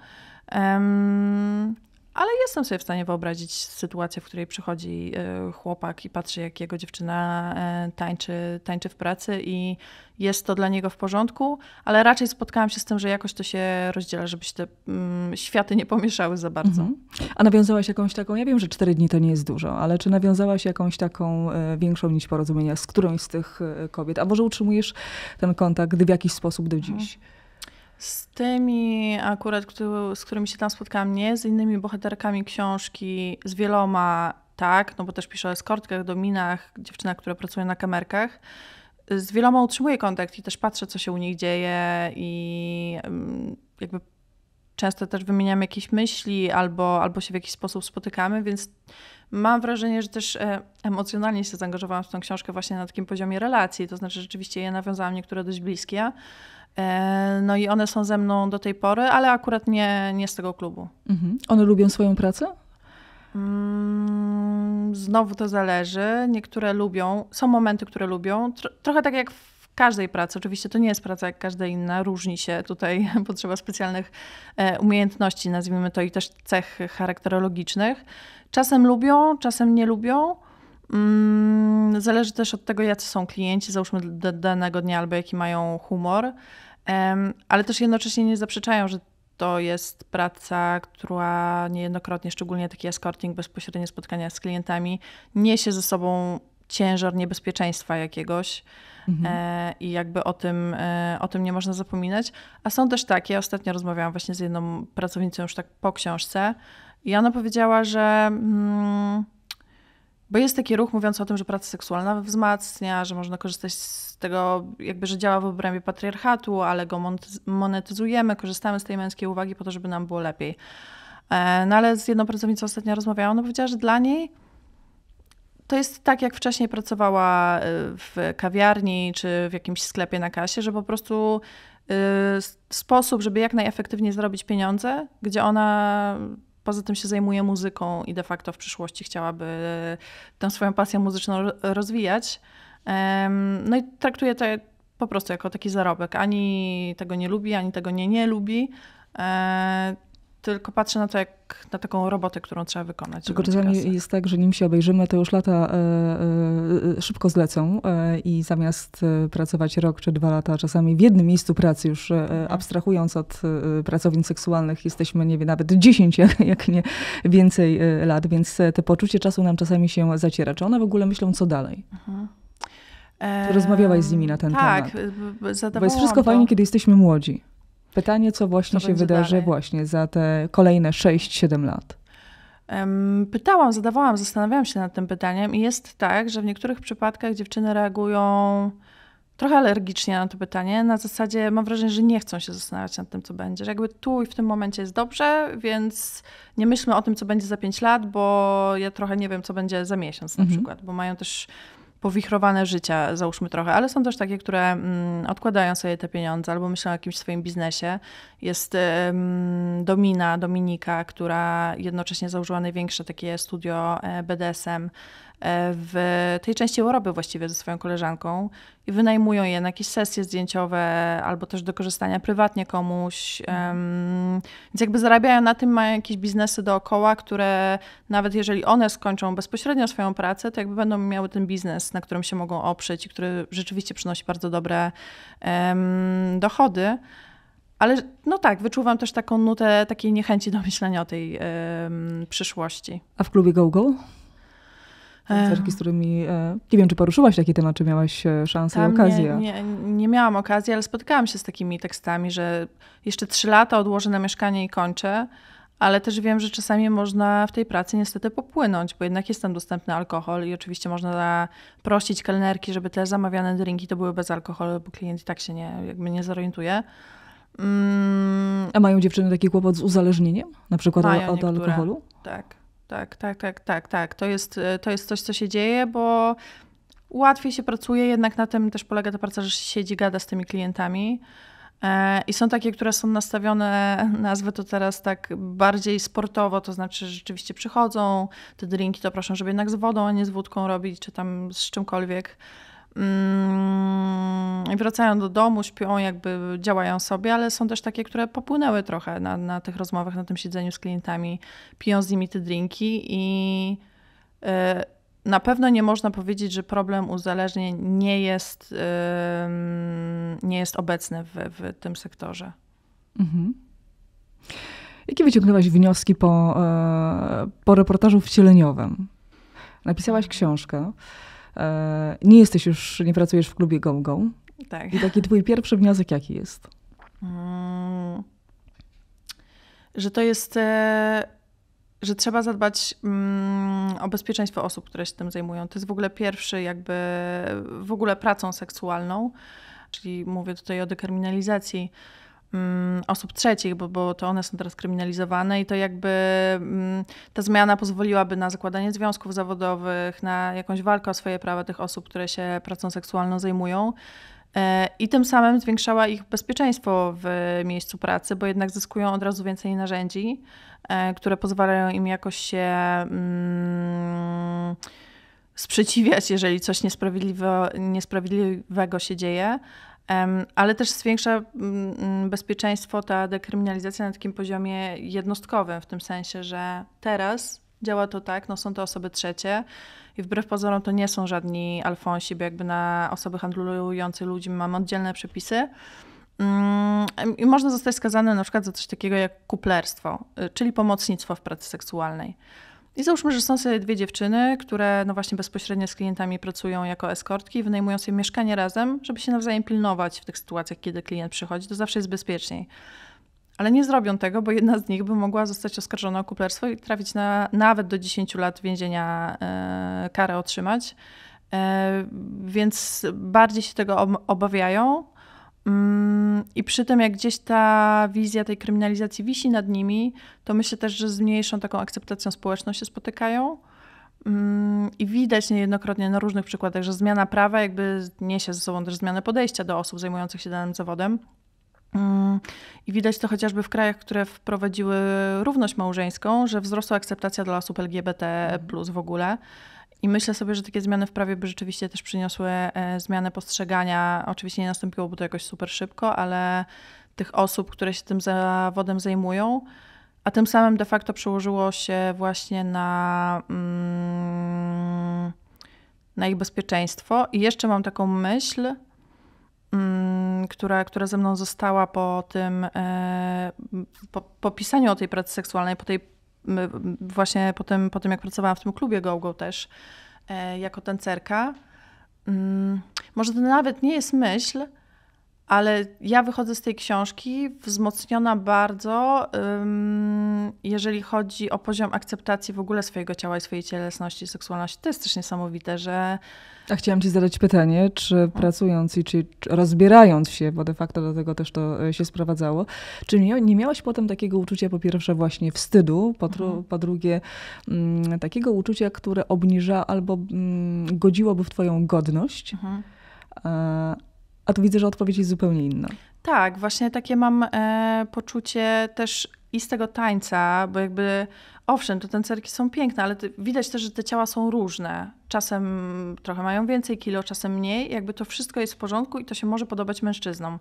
Um, ale jestem sobie w stanie wyobrazić sytuację, w której przychodzi e, chłopak i patrzy, jak jego dziewczyna e, tańczy, tańczy w pracy i jest to dla niego w porządku, ale raczej spotkałam się z tym, że jakoś to się rozdziela, żeby się te mm, światy nie pomieszały za bardzo.
Mhm. A nawiązałaś jakąś taką, ja wiem, że cztery dni to nie jest dużo, ale czy nawiązałaś jakąś taką e, większą nić porozumienia z którąś z tych kobiet? A może utrzymujesz ten kontakt w jakiś sposób do mhm. dziś? Mhm.
Z tymi akurat, z którymi się tam spotkałam, nie, z innymi bohaterkami książki, z wieloma tak, no bo też piszę o eskortkach, dominach, dziewczyna, która pracuje na kamerkach. Z wieloma utrzymuję kontakt i też patrzę, co się u nich dzieje i mm, jakby często też wymieniamy jakieś myśli albo, albo się w jakiś sposób spotykamy, więc mam wrażenie, że też e, emocjonalnie się zaangażowałam w tą książkę właśnie na takim poziomie relacji, to znaczy rzeczywiście ja nawiązałam niektóre dość bliskie, E, no i one są ze mną do tej pory, ale akurat nie, nie z tego klubu.
Mhm. One lubią swoją pracę?
Mm, znowu to zależy. Niektóre lubią, są momenty, które lubią. Trochę tak jak w każdej pracy. Oczywiście to nie jest praca jak każda inna, różni się tutaj, (laughs) potrzeba specjalnych e, umiejętności, nazwijmy to, i też cech charakterologicznych. Czasem lubią, czasem nie lubią. Mm, zależy też od tego, jacy są klienci, załóżmy danego dnia, albo jaki mają humor ale też jednocześnie nie zaprzeczają, że to jest praca, która niejednokrotnie, szczególnie taki escorting, bezpośrednie spotkania z klientami, niesie ze sobą ciężar niebezpieczeństwa jakiegoś. Mhm. E, I jakby o tym, e, o tym nie można zapominać. A są też takie, ostatnio rozmawiałam właśnie z jedną pracownicą już tak po książce i ona powiedziała, że. Mm, bo jest taki ruch mówiący o tym, że praca seksualna wzmacnia, że można korzystać z tego, jakby, że działa w obrębie patriarchatu, ale go monetyzujemy, korzystamy z tej męskiej uwagi po to, żeby nam było lepiej. E, no ale z jedną pracownicą ostatnio rozmawiałam, ona no, powiedziała, że dla niej to jest tak, jak wcześniej pracowała e, w kawiarni czy w jakimś sklepie na kasie, że po prostu e, sposób, żeby jak najefektywniej zrobić pieniądze, gdzie ona Poza tym się zajmuje muzyką i de facto w przyszłości chciałaby e, tę swoją pasję muzyczną rozwijać. No i traktuje to po prostu jako taki zarobek. Ani tego nie lubi, ani tego nie nie lubi. E, tylko patrzę na to, jak na taką robotę, którą trzeba wykonać. Tylko czasami jest
tak, że nim się obejrzymy, to już lata e, e, e szybko zlecą e, i zamiast e, pracować rok czy dwa lata, czasami w jednym miejscu pracy już e, mhm. abstrahując od pracowin seksualnych, jesteśmy, nie wiem, nawet 10, jak, jak nie więcej lat, więc te poczucie czasu nam czasami się zaciera. Czy one w ogóle myślą, co dalej? Aha. Mhm. Rozmawiałaś z nimi na ten tak, temat. Tak, zadawałam Bo jest wszystko to... fajnie, kiedy jesteśmy młodzi. Pytanie, co właśnie co się wydarzy dalej? właśnie za te kolejne 6-7 lat?
Pytałam, zadawałam, zastanawiałam się nad tym pytaniem i jest tak, że w niektórych przypadkach dziewczyny reagują trochę alergicznie na to pytanie, na zasadzie mam wrażenie, że nie chcą się zastanawiać nad tym, co będzie, że jakby tu i w tym momencie jest dobrze, więc nie myślmy o tym, co będzie za pięć lat, bo ja trochę nie wiem, co będzie za miesiąc na mhm. przykład, bo mają też powichrowane życia, załóżmy trochę, ale są też takie, które mm, odkładają sobie te pieniądze albo myślą o jakimś swoim biznesie. Jest Domina, Dominika, która jednocześnie założyła największe takie studio e, BDSM E, w tej części Europy właściwie ze swoją koleżanką i wynajmują je na jakieś sesje zdjęciowe albo też do korzystania prywatnie komuś. Um, więc jakby zarabiają na tym, mają jakieś biznesy dookoła, które nawet jeżeli one skończą bezpośrednio swoją pracę, to jakby będą miały ten biznes, na którym się mogą oprzeć i który rzeczywiście przynosi bardzo dobre um, dochody. Ale no tak, wyczuwam też taką nutę takiej niechęci do myślenia o tej um, przyszłości.
A w klubie GoGo? -Go? tancerki, z którymi... E, nie wiem, czy poruszyłaś taki temat, czy miałaś e, szansę Tam i okazję? Nie,
nie, nie miałam okazji, ale spotykałam się z takimi tekstami, że jeszcze trzy lata odłożę na mieszkanie i kończę, ale też wiem, że czasami można w tej pracy niestety popłynąć, bo jednak jest tam dostępny alkohol i oczywiście można prosić kelnerki, żeby te zamawiane drinki to były bez alkoholu, bo klient i tak się nie, jakby
nie zorientuje. Mm. A mają dziewczyny taki kłopot z uzależnieniem? Na przykład od, od alkoholu?
Tak. Tak, tak, tak, tak, tak. To jest, e, to jest coś, co się dzieje, bo łatwiej się pracuje, jednak na tym też polega ta praca, że się siedzi, gada z tymi klientami. E, I są takie, które są nastawione, nazwę to teraz tak bardziej sportowo, to znaczy że rzeczywiście przychodzą, te drinki to proszę, żeby jednak z wodą, a nie z wódką robić, czy tam z czymkolwiek. Mm, wracają do domu, śpią, jakby działają sobie, ale są też takie, które popłynęły trochę na, na tych rozmowach, na tym siedzeniu z klientami, piją z nimi te drinki i e, na pewno nie można powiedzieć, że problem uzależnień nie jest, nie jest obecny w, w tym sektorze.
Mhm. Jakie wyciągnęłaś wnioski po, e, po reportażu wcieleniowym? Napisałaś książkę. E, nie jesteś już, nie pracujesz w klubie Gongą. Tak. I taki twój pierwszy wniosek jaki jest? Mm,
że to jest, e, że trzeba zadbać mm, o bezpieczeństwo osób, które się tym zajmują. To jest w ogóle pierwszy jakby, w ogóle pracą seksualną, czyli mówię tutaj o dekryminalizacji Mm, osób trzecich, bo, bo to one są teraz kryminalizowane i to jakby mm, ta zmiana pozwoliłaby na zakładanie związków zawodowych, na jakąś walkę o swoje prawa tych osób, które się pracą seksualną zajmują. E, I tym samym zwiększała ich bezpieczeństwo w miejscu pracy, bo jednak zyskują od razu więcej narzędzi, e, które pozwalają im jakoś się mm, sprzeciwiać, jeżeli coś niesprawiedliwe, niesprawiedliwego się dzieje. Ale też zwiększa mm, mm, bezpieczeństwo ta dekryminalizacja na takim poziomie jednostkowym, w tym sensie, że teraz działa to tak, no są to osoby trzecie i wbrew pozorom to nie są żadni alfonsi, bo jakby na osoby handlujące ludźmi mamy oddzielne przepisy. Mm, I można zostać skazany na przykład za coś takiego jak kuplerstwo, y, czyli pomocnictwo w pracy seksualnej. I załóżmy, że są sobie dwie dziewczyny, które no właśnie bezpośrednio z klientami pracują jako eskortki, wynajmują sobie mieszkanie razem, żeby się nawzajem pilnować w tych sytuacjach, kiedy klient przychodzi, to zawsze jest bezpieczniej. Ale nie zrobią tego, bo jedna z nich by mogła zostać oskarżona o kuplerstwo i trafić na nawet do 10 lat więzienia e, karę otrzymać. E, więc bardziej się tego obawiają Mm, I przy tym, jak gdzieś ta wizja tej kryminalizacji wisi nad nimi, to myślę też, że z mniejszą taką akceptacją społeczną się spotykają. Mm, I widać niejednokrotnie na różnych przykładach, że zmiana prawa jakby niesie ze sobą też zmianę podejścia do osób zajmujących się danym zawodem. Mm, I widać to chociażby w krajach, które wprowadziły równość małżeńską, że wzrosła akceptacja dla osób LGBT w ogóle. I myślę sobie, że takie zmiany w prawie by rzeczywiście też przyniosły e, zmianę postrzegania. Oczywiście nie nastąpiłoby to jakoś super szybko, ale tych osób, które się tym zawodem zajmują, a tym samym de facto przełożyło się właśnie na, mm, na ich bezpieczeństwo. I jeszcze mam taką myśl, mm, która, która ze mną została po tym, e, po, po pisaniu o tej pracy seksualnej, po tej właśnie po tym, po tym jak pracowałam w tym klubie GoGo też e, jako tancerka, mm, może to nawet nie jest myśl, ale ja wychodzę z tej książki wzmocniona bardzo, jeżeli chodzi o poziom akceptacji w ogóle swojego ciała i swojej cielesności seksualności. To jest też niesamowite, że.
A chciałam Ci zadać pytanie, czy pracując i czy rozbierając się, bo de facto do tego też to e, się sprowadzało, czy nie miałaś potem takiego uczucia, po pierwsze, właśnie wstydu, po, mhm. po drugie, mm, takiego uczucia, które obniża albo mm, godziłoby w Twoją godność? Mhm e, a tu widzę, że odpowiedź jest zupełnie inna.
Tak, właśnie takie mam e, poczucie też i z tego tańca, bo jakby owszem, to tancerki są piękne, ale te, widać też, że te ciała są różne. Czasem trochę mają więcej kilo, czasem mniej. Jakby to wszystko jest w porządku i to się może podobać mężczyznom.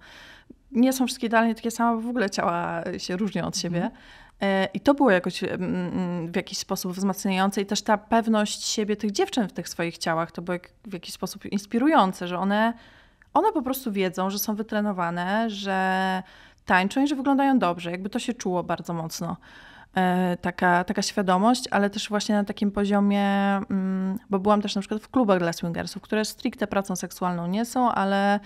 Nie są wszystkie idealnie takie same, bo w ogóle ciała się różnią od siebie. Mhm. E, I to było jakoś mm, mm, w jakiś sposób wzmacniające i też ta pewność siebie tych dziewczyn w tych swoich ciałach, to było w jakiś sposób inspirujące, że one one po prostu wiedzą, że są wytrenowane, że tańczą i że wyglądają dobrze. Jakby to się czuło bardzo mocno. E, taka, taka świadomość, ale też właśnie na takim poziomie, mm, bo byłam też na przykład w klubach dla swingersów, które stricte pracą seksualną nie są, ale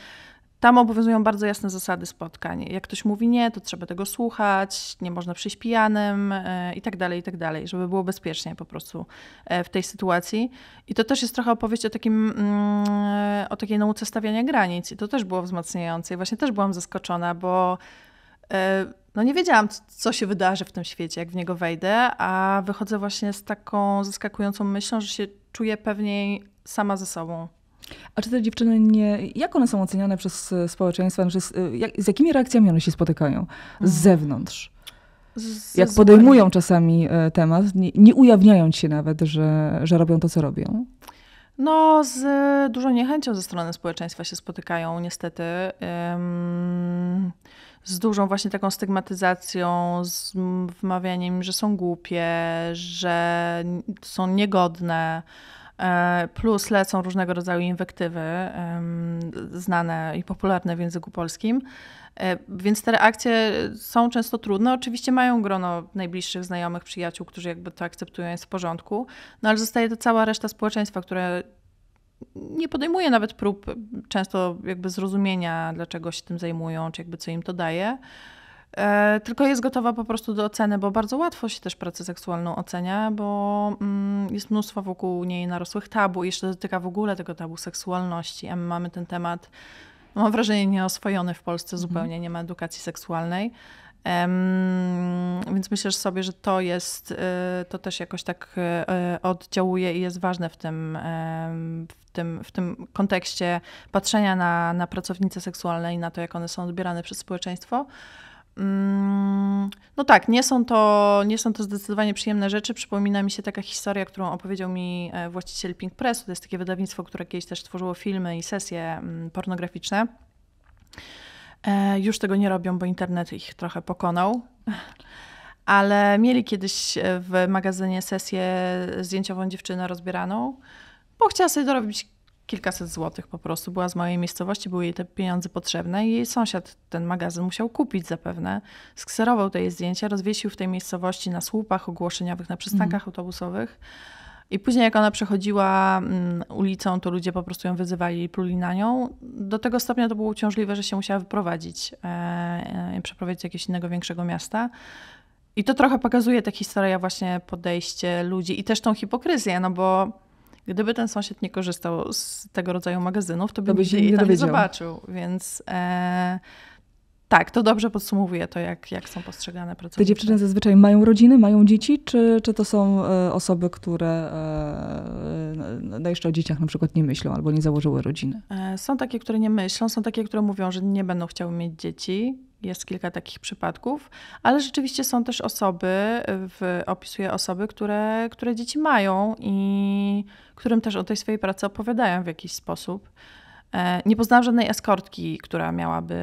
tam obowiązują bardzo jasne zasady spotkań. Jak ktoś mówi nie, to trzeba tego słuchać, nie można przyjść pijanym e, i tak dalej, i tak dalej, żeby było bezpiecznie po prostu e, w tej sytuacji. I to też jest trochę opowieść o, takim, mm, o takiej nauce stawiania granic i to też było wzmacniające. I właśnie też byłam zaskoczona, bo e, no nie wiedziałam, co się wydarzy w tym świecie, jak w niego wejdę, a wychodzę właśnie z taką zaskakującą myślą, że się czuję pewniej sama ze sobą.
A czy te dziewczyny nie, jak one są oceniane przez e, społeczeństwo? Znaczy z, e, jak, z, jakimi reakcjami one się spotykają z mhm. zewnątrz? Z, jak podejmują czasami e, temat, nie, nie ujawniając się nawet, że, że robią to, co robią?
No, z dużą niechęcią ze strony społeczeństwa się spotykają, niestety. Z dużą właśnie taką stygmatyzacją, z wmawianiem, że są głupie, że są niegodne. E, plus lecą różnego rodzaju inwektywy znane i popularne w języku polskim. E, więc te reakcje są często trudne. Oczywiście mają grono najbliższych znajomych, przyjaciół, którzy jakby to akceptują, jest w porządku, no ale zostaje to cała reszta społeczeństwa, które nie podejmuje nawet prób często jakby zrozumienia, dlaczego się tym zajmują, czy jakby co im to daje. E, tylko jest gotowa po prostu do oceny, bo bardzo łatwo się też pracę seksualną ocenia, bo mm, jest mnóstwo wokół niej narosłych tabu. Jeszcze dotyka w ogóle tego tabu seksualności, a my mamy ten temat, mam wrażenie, nieoswojony w Polsce mhm. zupełnie, mm. nie ma edukacji seksualnej. Um, więc myślę sobie, że to jest, y, to też jakoś tak y, y, oddziałuje i jest ważne w tym, w tym, w tym kontekście patrzenia na, na pracownice seksualne i na to, jak one są odbierane przez społeczeństwo. Mm, no tak, nie są, to, nie są to zdecydowanie przyjemne rzeczy. Przypomina mi się taka historia, którą opowiedział mi e, właściciel Pink Pressu. To jest takie wydawnictwo, które kiedyś też tworzyło filmy i sesje mm, pornograficzne. E, już tego nie robią, bo internet ich trochę pokonał. (laughs) Ale mieli kiedyś e, w magazynie sesję zdjęciową dziewczynę rozbieraną, bo chciała sobie dorobić kilkaset złotych po prostu. Była z mojej miejscowości, były jej te pieniądze potrzebne i jej sąsiad ten magazyn musiał kupić zapewne. Skserował te jej zdjęcia, rozwiesił w tej miejscowości na słupach ogłoszeniowych, na przystankach mhm. autobusowych. I później, jak ona przechodziła mm, ulicą, to ludzie po prostu ją wyzywali i pluli na nią. Do tego stopnia to było uciążliwe, że się musiała wyprowadzić, e, e przeprowadzić do jakiegoś innego, większego miasta. I to trochę pokazuje ta historia, właśnie podejście ludzi i też tą hipokryzję, no bo Gdyby ten sąsiad nie korzystał z tego rodzaju magazynów, to by, to by jej tam nie zobaczył. Więc e, tak, to dobrze podsumowuje to, jak, jak są postrzegane pracownice. Te dziewczyny
zazwyczaj mają rodziny, mają dzieci, czy, czy to są e, osoby, które no jeszcze o dzieciach na przykład nie myślą albo nie założyły rodziny?
Są takie, które nie myślą, są takie, które mówią, że nie będą chciały mieć dzieci jest kilka takich przypadków, ale rzeczywiście są też osoby, w, opisuję osoby, które, które dzieci mają i którym też o tej swojej pracy opowiadają w jakiś sposób. E, nie poznałam żadnej eskortki, która miałaby,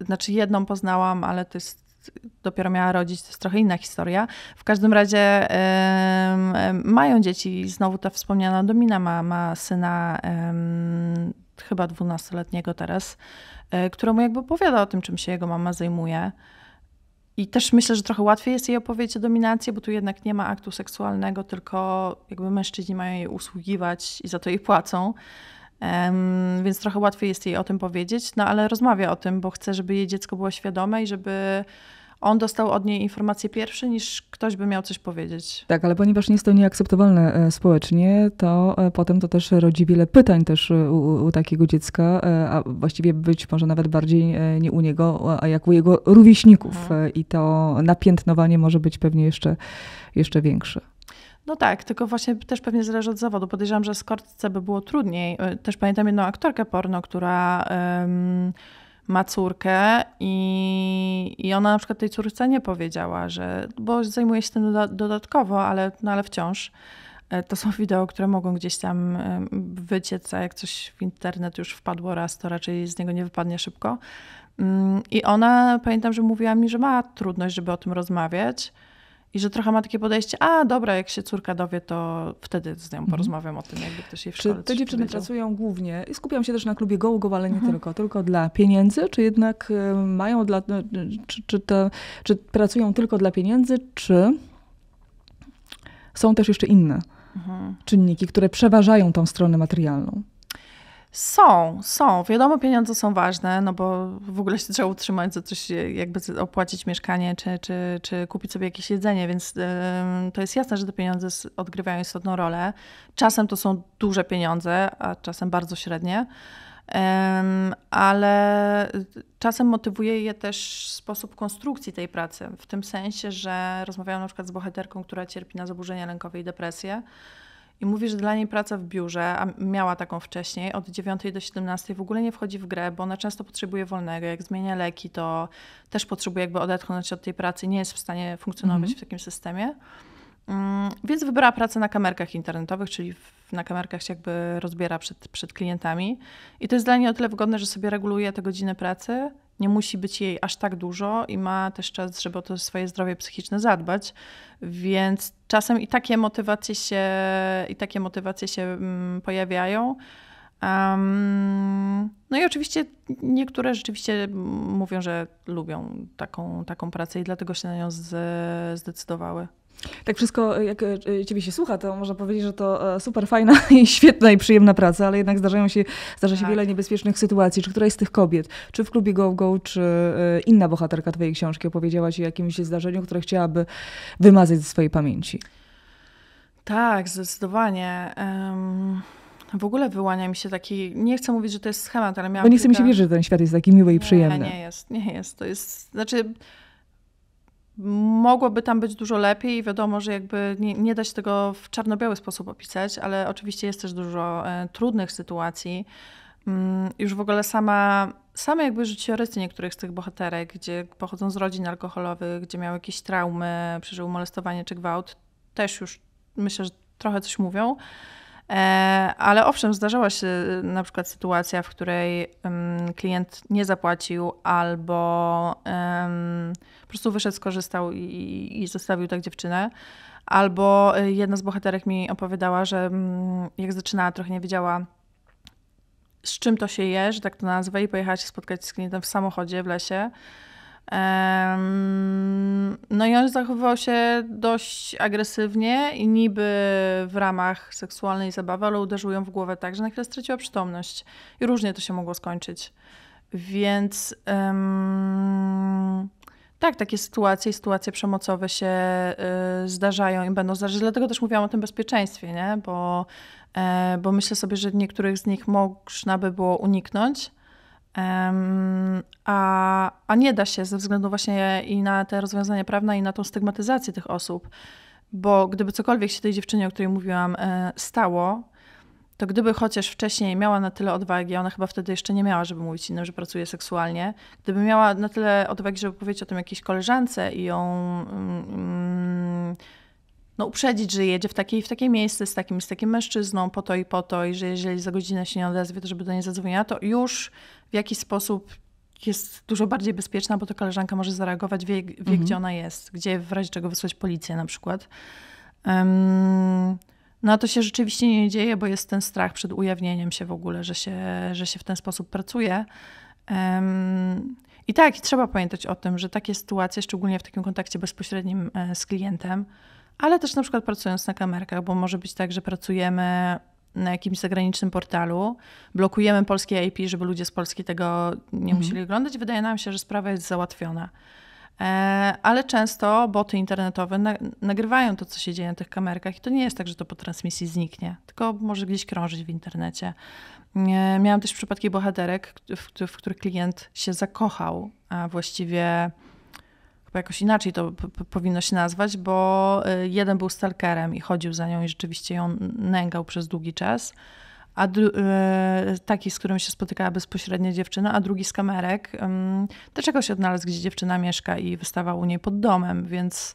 znaczy jedną poznałam, ale to jest dopiero miała rodzić, to jest trochę inna historia. W każdym razie mają dzieci, znowu ta wspomniana Domina ma, ma syna um, chyba dwunastoletniego teraz, E, która mu jakby opowiada o tym, czym się jego mama zajmuje. I też myślę, że trochę łatwiej jest jej opowiedzieć o dominacji, bo tu jednak nie ma aktu seksualnego, tylko jakby mężczyźni mają jej usługiwać i za to jej płacą. Um, więc trochę łatwiej jest jej o tym powiedzieć, no ale rozmawia o tym, bo chce, żeby jej dziecko było świadome i żeby on dostał od niej informacje pierwsze, niż ktoś by miał coś powiedzieć.
Tak, ale ponieważ nie jest to nieakceptowalne e, społecznie, to e, potem to też rodzi wiele pytań też e, u, u takiego dziecka, a właściwie być może nawet bardziej nie u niego, a jak u jego rówieśników. Mhm. I to napiętnowanie może być pewnie jeszcze, jeszcze większe.
No tak, tylko właśnie też pewnie zależy od zawodu. Podejrzewam, że eskortce by było trudniej. Też pamiętam jedną aktorkę porno, która ma córkę i, i ona na przykład tej córce nie powiedziała, że, bo zajmuje się tym dodatkowo, ale, no ale wciąż e, to są wideo, które mogą gdzieś tam e, wyciec, a jak coś w internet już wpadło raz, to raczej z niego nie wypadnie szybko. Mm, I ona, pamiętam, że mówiła mi, że ma trudność, żeby o tym rozmawiać, i że trochę ma takie podejście, a dobra, jak się córka dowie, to wtedy z nią mhm. porozmawiam mm. o tym, jakby ktoś jej w szkole Czy te dziewczyny pracują
głównie i skupiam się też na klubie Go Go, ale nie mm tylko, tylko dla pieniędzy, czy jednak y, mają dla, no, y, czy, czy, czy pracują tylko dla pieniędzy, czy są też jeszcze inne mm czynniki, które przeważają tą stronę materialną?
Są, są. Wiadomo, pieniądze są ważne, no bo w ogóle się trzeba utrzymać, za coś jakby opłacić mieszkanie, czy, czy, czy kupić sobie jakieś jedzenie, więc ym, to jest jasne, że te pieniądze odgrywają istotną rolę. Czasem to są duże pieniądze, a czasem bardzo średnie, ym, ale y, czasem motywuje je też sposób konstrukcji tej pracy, w tym sensie, że rozmawiałam na przykład z bohaterką, która cierpi na zaburzenia lękowe i depresję, i mówi, że dla niej praca w biurze, a miała taką wcześniej, od 9 do 17 w ogóle nie wchodzi w grę, bo ona często potrzebuje wolnego. Jak zmienia leki, to też potrzebuje jakby odetchnąć od tej pracy, nie jest w stanie funkcjonować mhm. w takim systemie. Mm, więc wybrała pracę na kamerkach internetowych, czyli na kamerkach się jakby rozbiera przed, przed klientami. I to jest dla niej o tyle wygodne, że sobie reguluje te godziny pracy. Nie musi być jej aż tak dużo i ma też czas, żeby o to swoje zdrowie psychiczne zadbać. Więc czasem i takie motywacje się, i takie motywacje się mm, pojawiają. Um, no i oczywiście niektóre rzeczywiście mówią, że lubią taką, taką pracę i dlatego się na nią zdecydowały.
Tak wszystko, e, jak e, e, ciebie się słucha, to można powiedzieć, że to super fajna (laughs) i świetna i przyjemna praca, ale jednak zdarzają się, zdarza się tak. wiele niebezpiecznych sytuacji. Czy któraś z tych kobiet, czy w klubie GoGo, -Go, czy inna bohaterka twojej książki opowiedziała ci o jakimś zdarzeniu, które chciałaby wymazać ze swojej pamięci?
Tak, zdecydowanie. Um... W ogóle wyłania mi się taki, nie chcę mówić, że to jest schemat, ale miałam. Bo nie chcę kilka... mi się wierzyć,
że ten świat jest taki miły i przyjemny. Nie, nie
jest, nie jest. To jest, znaczy, Mogłoby tam być dużo lepiej i wiadomo, że jakby nie, nie da się tego w czarno-biały sposób opisać, ale oczywiście jest też dużo e, trudnych sytuacji. Mm, już w ogóle sama, same jakby życiorysy niektórych z tych bohaterek, gdzie pochodzą z rodzin alkoholowych, gdzie miały jakieś traumy, przeżyły molestowanie czy gwałt, też już myślę, że trochę coś mówią. E, ale owszem, zdarzała się e, na przykład sytuacja, w której klient nie zapłacił albo po prostu wyszedł, skorzystał i, zostawił tak dziewczynę. Albo e, jedna z bohaterek mi opowiadała, że mm, jak zaczynała, trochę nie wiedziała, z czym to się je, że tak to nazwę, i pojechała się spotkać z klientem w samochodzie w lesie no i on zachowywał się dość agresywnie i niby w ramach seksualnej zabawy, ale uderzył ją w głowę tak, że na chwilę straciła przytomność. I różnie to się mogło skończyć. Więc um, tak, takie sytuacje, sytuacje przemocowe się y, zdarzają i będą zdarzać. Dlatego też mówiłam o tym bezpieczeństwie, nie? Bo, y, bo myślę sobie, że niektórych z nich można by było uniknąć a, a nie da się ze względu właśnie i na te rozwiązania prawne, i na tą stygmatyzację tych osób, bo gdyby cokolwiek się tej dziewczynie, o której mówiłam, e, stało, to gdyby chociaż wcześniej miała na tyle odwagi, ona chyba wtedy jeszcze nie miała, żeby mówić innym, że pracuje seksualnie, gdyby miała na tyle odwagi, żeby powiedzieć o tym jakiejś koleżance i ją. Mm, mm no, uprzedzić, że jedzie w takie, w takie miejsce z takim, z takim mężczyzną po to i po to i że jeżeli za godzinę się nie odezwie, to żeby do niej zadzwoniła, to już w jakiś sposób jest dużo bardziej bezpieczna, bo to koleżanka może zareagować, wie, wie mhm. gdzie ona jest, gdzie w razie czego wysłać policję na przykład. Um, no a to się rzeczywiście nie dzieje, bo jest ten strach przed ujawnieniem się w ogóle, że się, że się w ten sposób pracuje. Um, I tak, i trzeba pamiętać o tym, że takie sytuacje, szczególnie w takim kontakcie bezpośrednim e, z klientem, ale też na przykład pracując na kamerkach, bo może być tak, że pracujemy na jakimś zagranicznym portalu, blokujemy polskie IP, żeby ludzie z Polski tego nie mhm. musieli oglądać. Wydaje nam się, że sprawa jest załatwiona. E, ale często boty internetowe nagrywają to, co się dzieje na tych kamerkach, i to nie jest tak, że to po transmisji zniknie, tylko może gdzieś krążyć w internecie. E, miałam też przypadki bohaterek, w których klient się zakochał, a właściwie jakoś inaczej to powinno się nazwać, bo y, jeden był stalkerem i chodził za nią i rzeczywiście ją nęgał przez długi czas. A y, taki, z którym się spotykała bezpośrednio dziewczyna, a drugi z kamerek, też jakoś odnalazł, gdzie dziewczyna mieszka i wystawał u niej pod domem, więc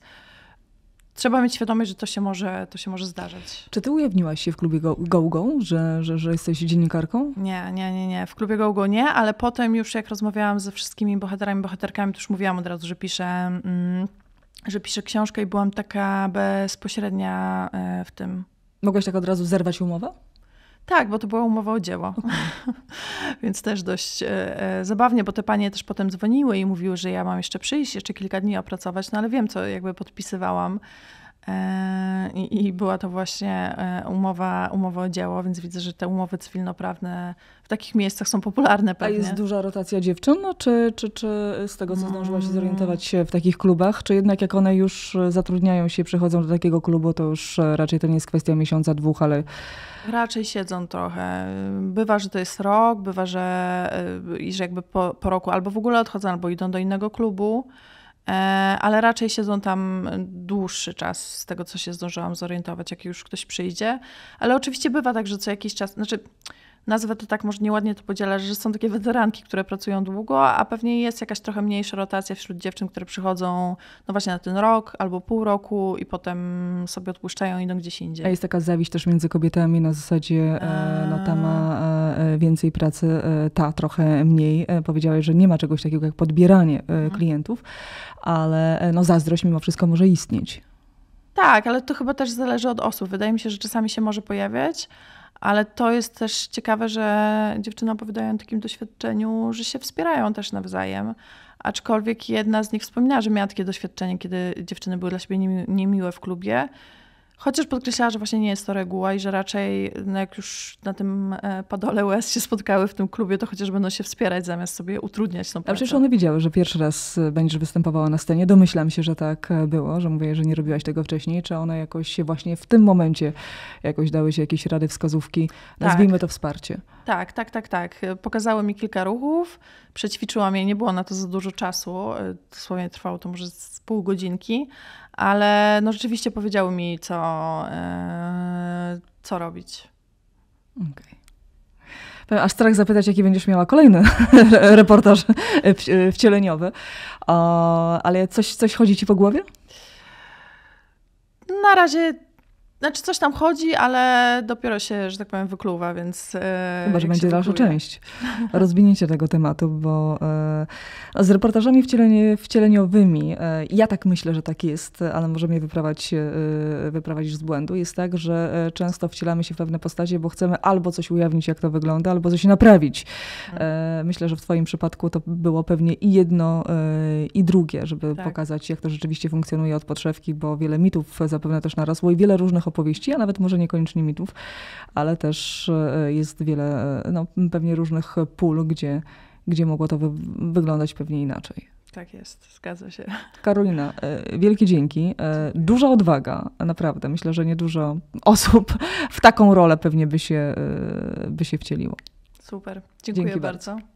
trzeba mieć świadomość, że to się może, to się może zdarzyć.
Czy ty ujawniłaś się w klubie GoGo, Go, że, że, że jesteś dziennikarką?
Nie, nie, nie, nie. W klubie GoGo Go nie, ale potem już jak rozmawiałam ze wszystkimi bohaterami, bohaterkami, to już mówiłam od razu, że piszę... Mm, że piszę książkę i byłam taka bezpośrednia e, w tym. Mogłaś tak od razu zerwać umowę? Tak, bo to była umowa o dzieło. (laughs) Więc też dość e, e, zabawnie, bo te panie też potem dzwoniły i mówiły, że ja mam jeszcze przyjść, jeszcze kilka dni opracować, no ale wiem, co jakby podpisywałam. E, I, była to właśnie e, umowa, umowa o dzieło, więc widzę, że te umowy cywilnoprawne w takich miejscach są popularne pewnie. A jest
duża rotacja dziewczyn, no, czy, czy, czy z tego, co zdążyła się zorientować mm. w takich klubach, czy jednak jak one już zatrudniają się, przychodzą do takiego klubu, to już e, raczej to nie jest kwestia miesiąca, dwóch, ale...
Raczej siedzą trochę. Bywa, że to jest rok, bywa, że, że jakby po, po roku albo w ogóle odchodzą, albo idą do innego klubu. E, ale raczej siedzą tam dłuższy czas, z tego co się zdążyłam zorientować, jak już ktoś przyjdzie. Ale oczywiście bywa tak, że co jakiś czas, znaczy nazwę to tak może nieładnie to podzielę, że są takie weteranki, które pracują długo, a pewnie jest jakaś trochę mniejsza rotacja wśród dziewczyn, które przychodzą no właśnie na ten rok albo pół roku i potem sobie odpuszczają i idą gdzieś indziej. A jest
taka zawiść też między kobietami na zasadzie eee. no ta ma e, e, więcej pracy, e, ta trochę mniej. Powiedziałeś, że nie ma czegoś takiego jak podbieranie mhm. klientów, ale no zazdrość mimo wszystko może istnieć.
Tak, ale to chyba też zależy od osób. Wydaje mi się, że czasami się może pojawiać, ale to jest też ciekawe, że dziewczyny opowiadają o takim doświadczeniu, że się wspierają też nawzajem. Aczkolwiek jedna z nich wspominała, że miała takie doświadczenie, kiedy dziewczyny były dla siebie niemiłe w klubie Chociaż podkreślała, że właśnie nie jest to reguła i że raczej no jak już na tym e, padole US się spotkały w tym klubie, to chociaż będą się wspierać zamiast sobie utrudniać tą pracę. A przecież
one widziały, że pierwszy raz e, będziesz występowała na scenie. Domyślam się, że tak e, było, że mówię, że nie robiłaś tego wcześniej. Czy one jakoś się właśnie w tym momencie jakoś dały się jakieś rady, wskazówki? Tak. Nazwijmy tak. to wsparcie.
Tak, tak, tak, tak. Pokazały mi kilka ruchów, przećwiczyłam je, nie było na to za dużo czasu. Dosłownie trwało to może z pół godzinki ale no rzeczywiście powiedziały mi, co, e, co robić.
Okej. Okay. Aż strach zapytać, jaki będziesz miała kolejny (laughs) reportaż e, e, wcieleniowy. ale coś, coś chodzi ci po głowie?
Na razie znaczy coś tam chodzi, ale dopiero się, że tak powiem, wykluwa, więc. E,
Chyba, że będzie dalsza część. (laughs) Rozwinięcie tego tematu, bo e, z reportażami wcielenie, wcieleniowymi, e, ja tak myślę, że tak jest, ale możemy je wyprawać, z błędu. Jest tak, że często wcielamy się w pewne postacie, bo chcemy albo coś ujawnić, jak to wygląda, albo coś naprawić. Tak. Myślę, że w Twoim przypadku to było pewnie i jedno, i drugie, żeby tak. pokazać, jak to rzeczywiście funkcjonuje od podszewki, bo wiele mitów zapewne też narosło i wiele różnych opowieści, a nawet może niekoniecznie mitów, ale też e, jest wiele e, no, pewnie różnych pól, gdzie, gdzie mogło to wy wyglądać pewnie inaczej.
Tak jest, zgadza się.
Karolina, e, wielkie dzięki. Duża odwaga, naprawdę. Myślę, że niedużo osób w taką rolę pewnie by się, by się wcieliło.
Super, dziękuję bardzo. bardzo.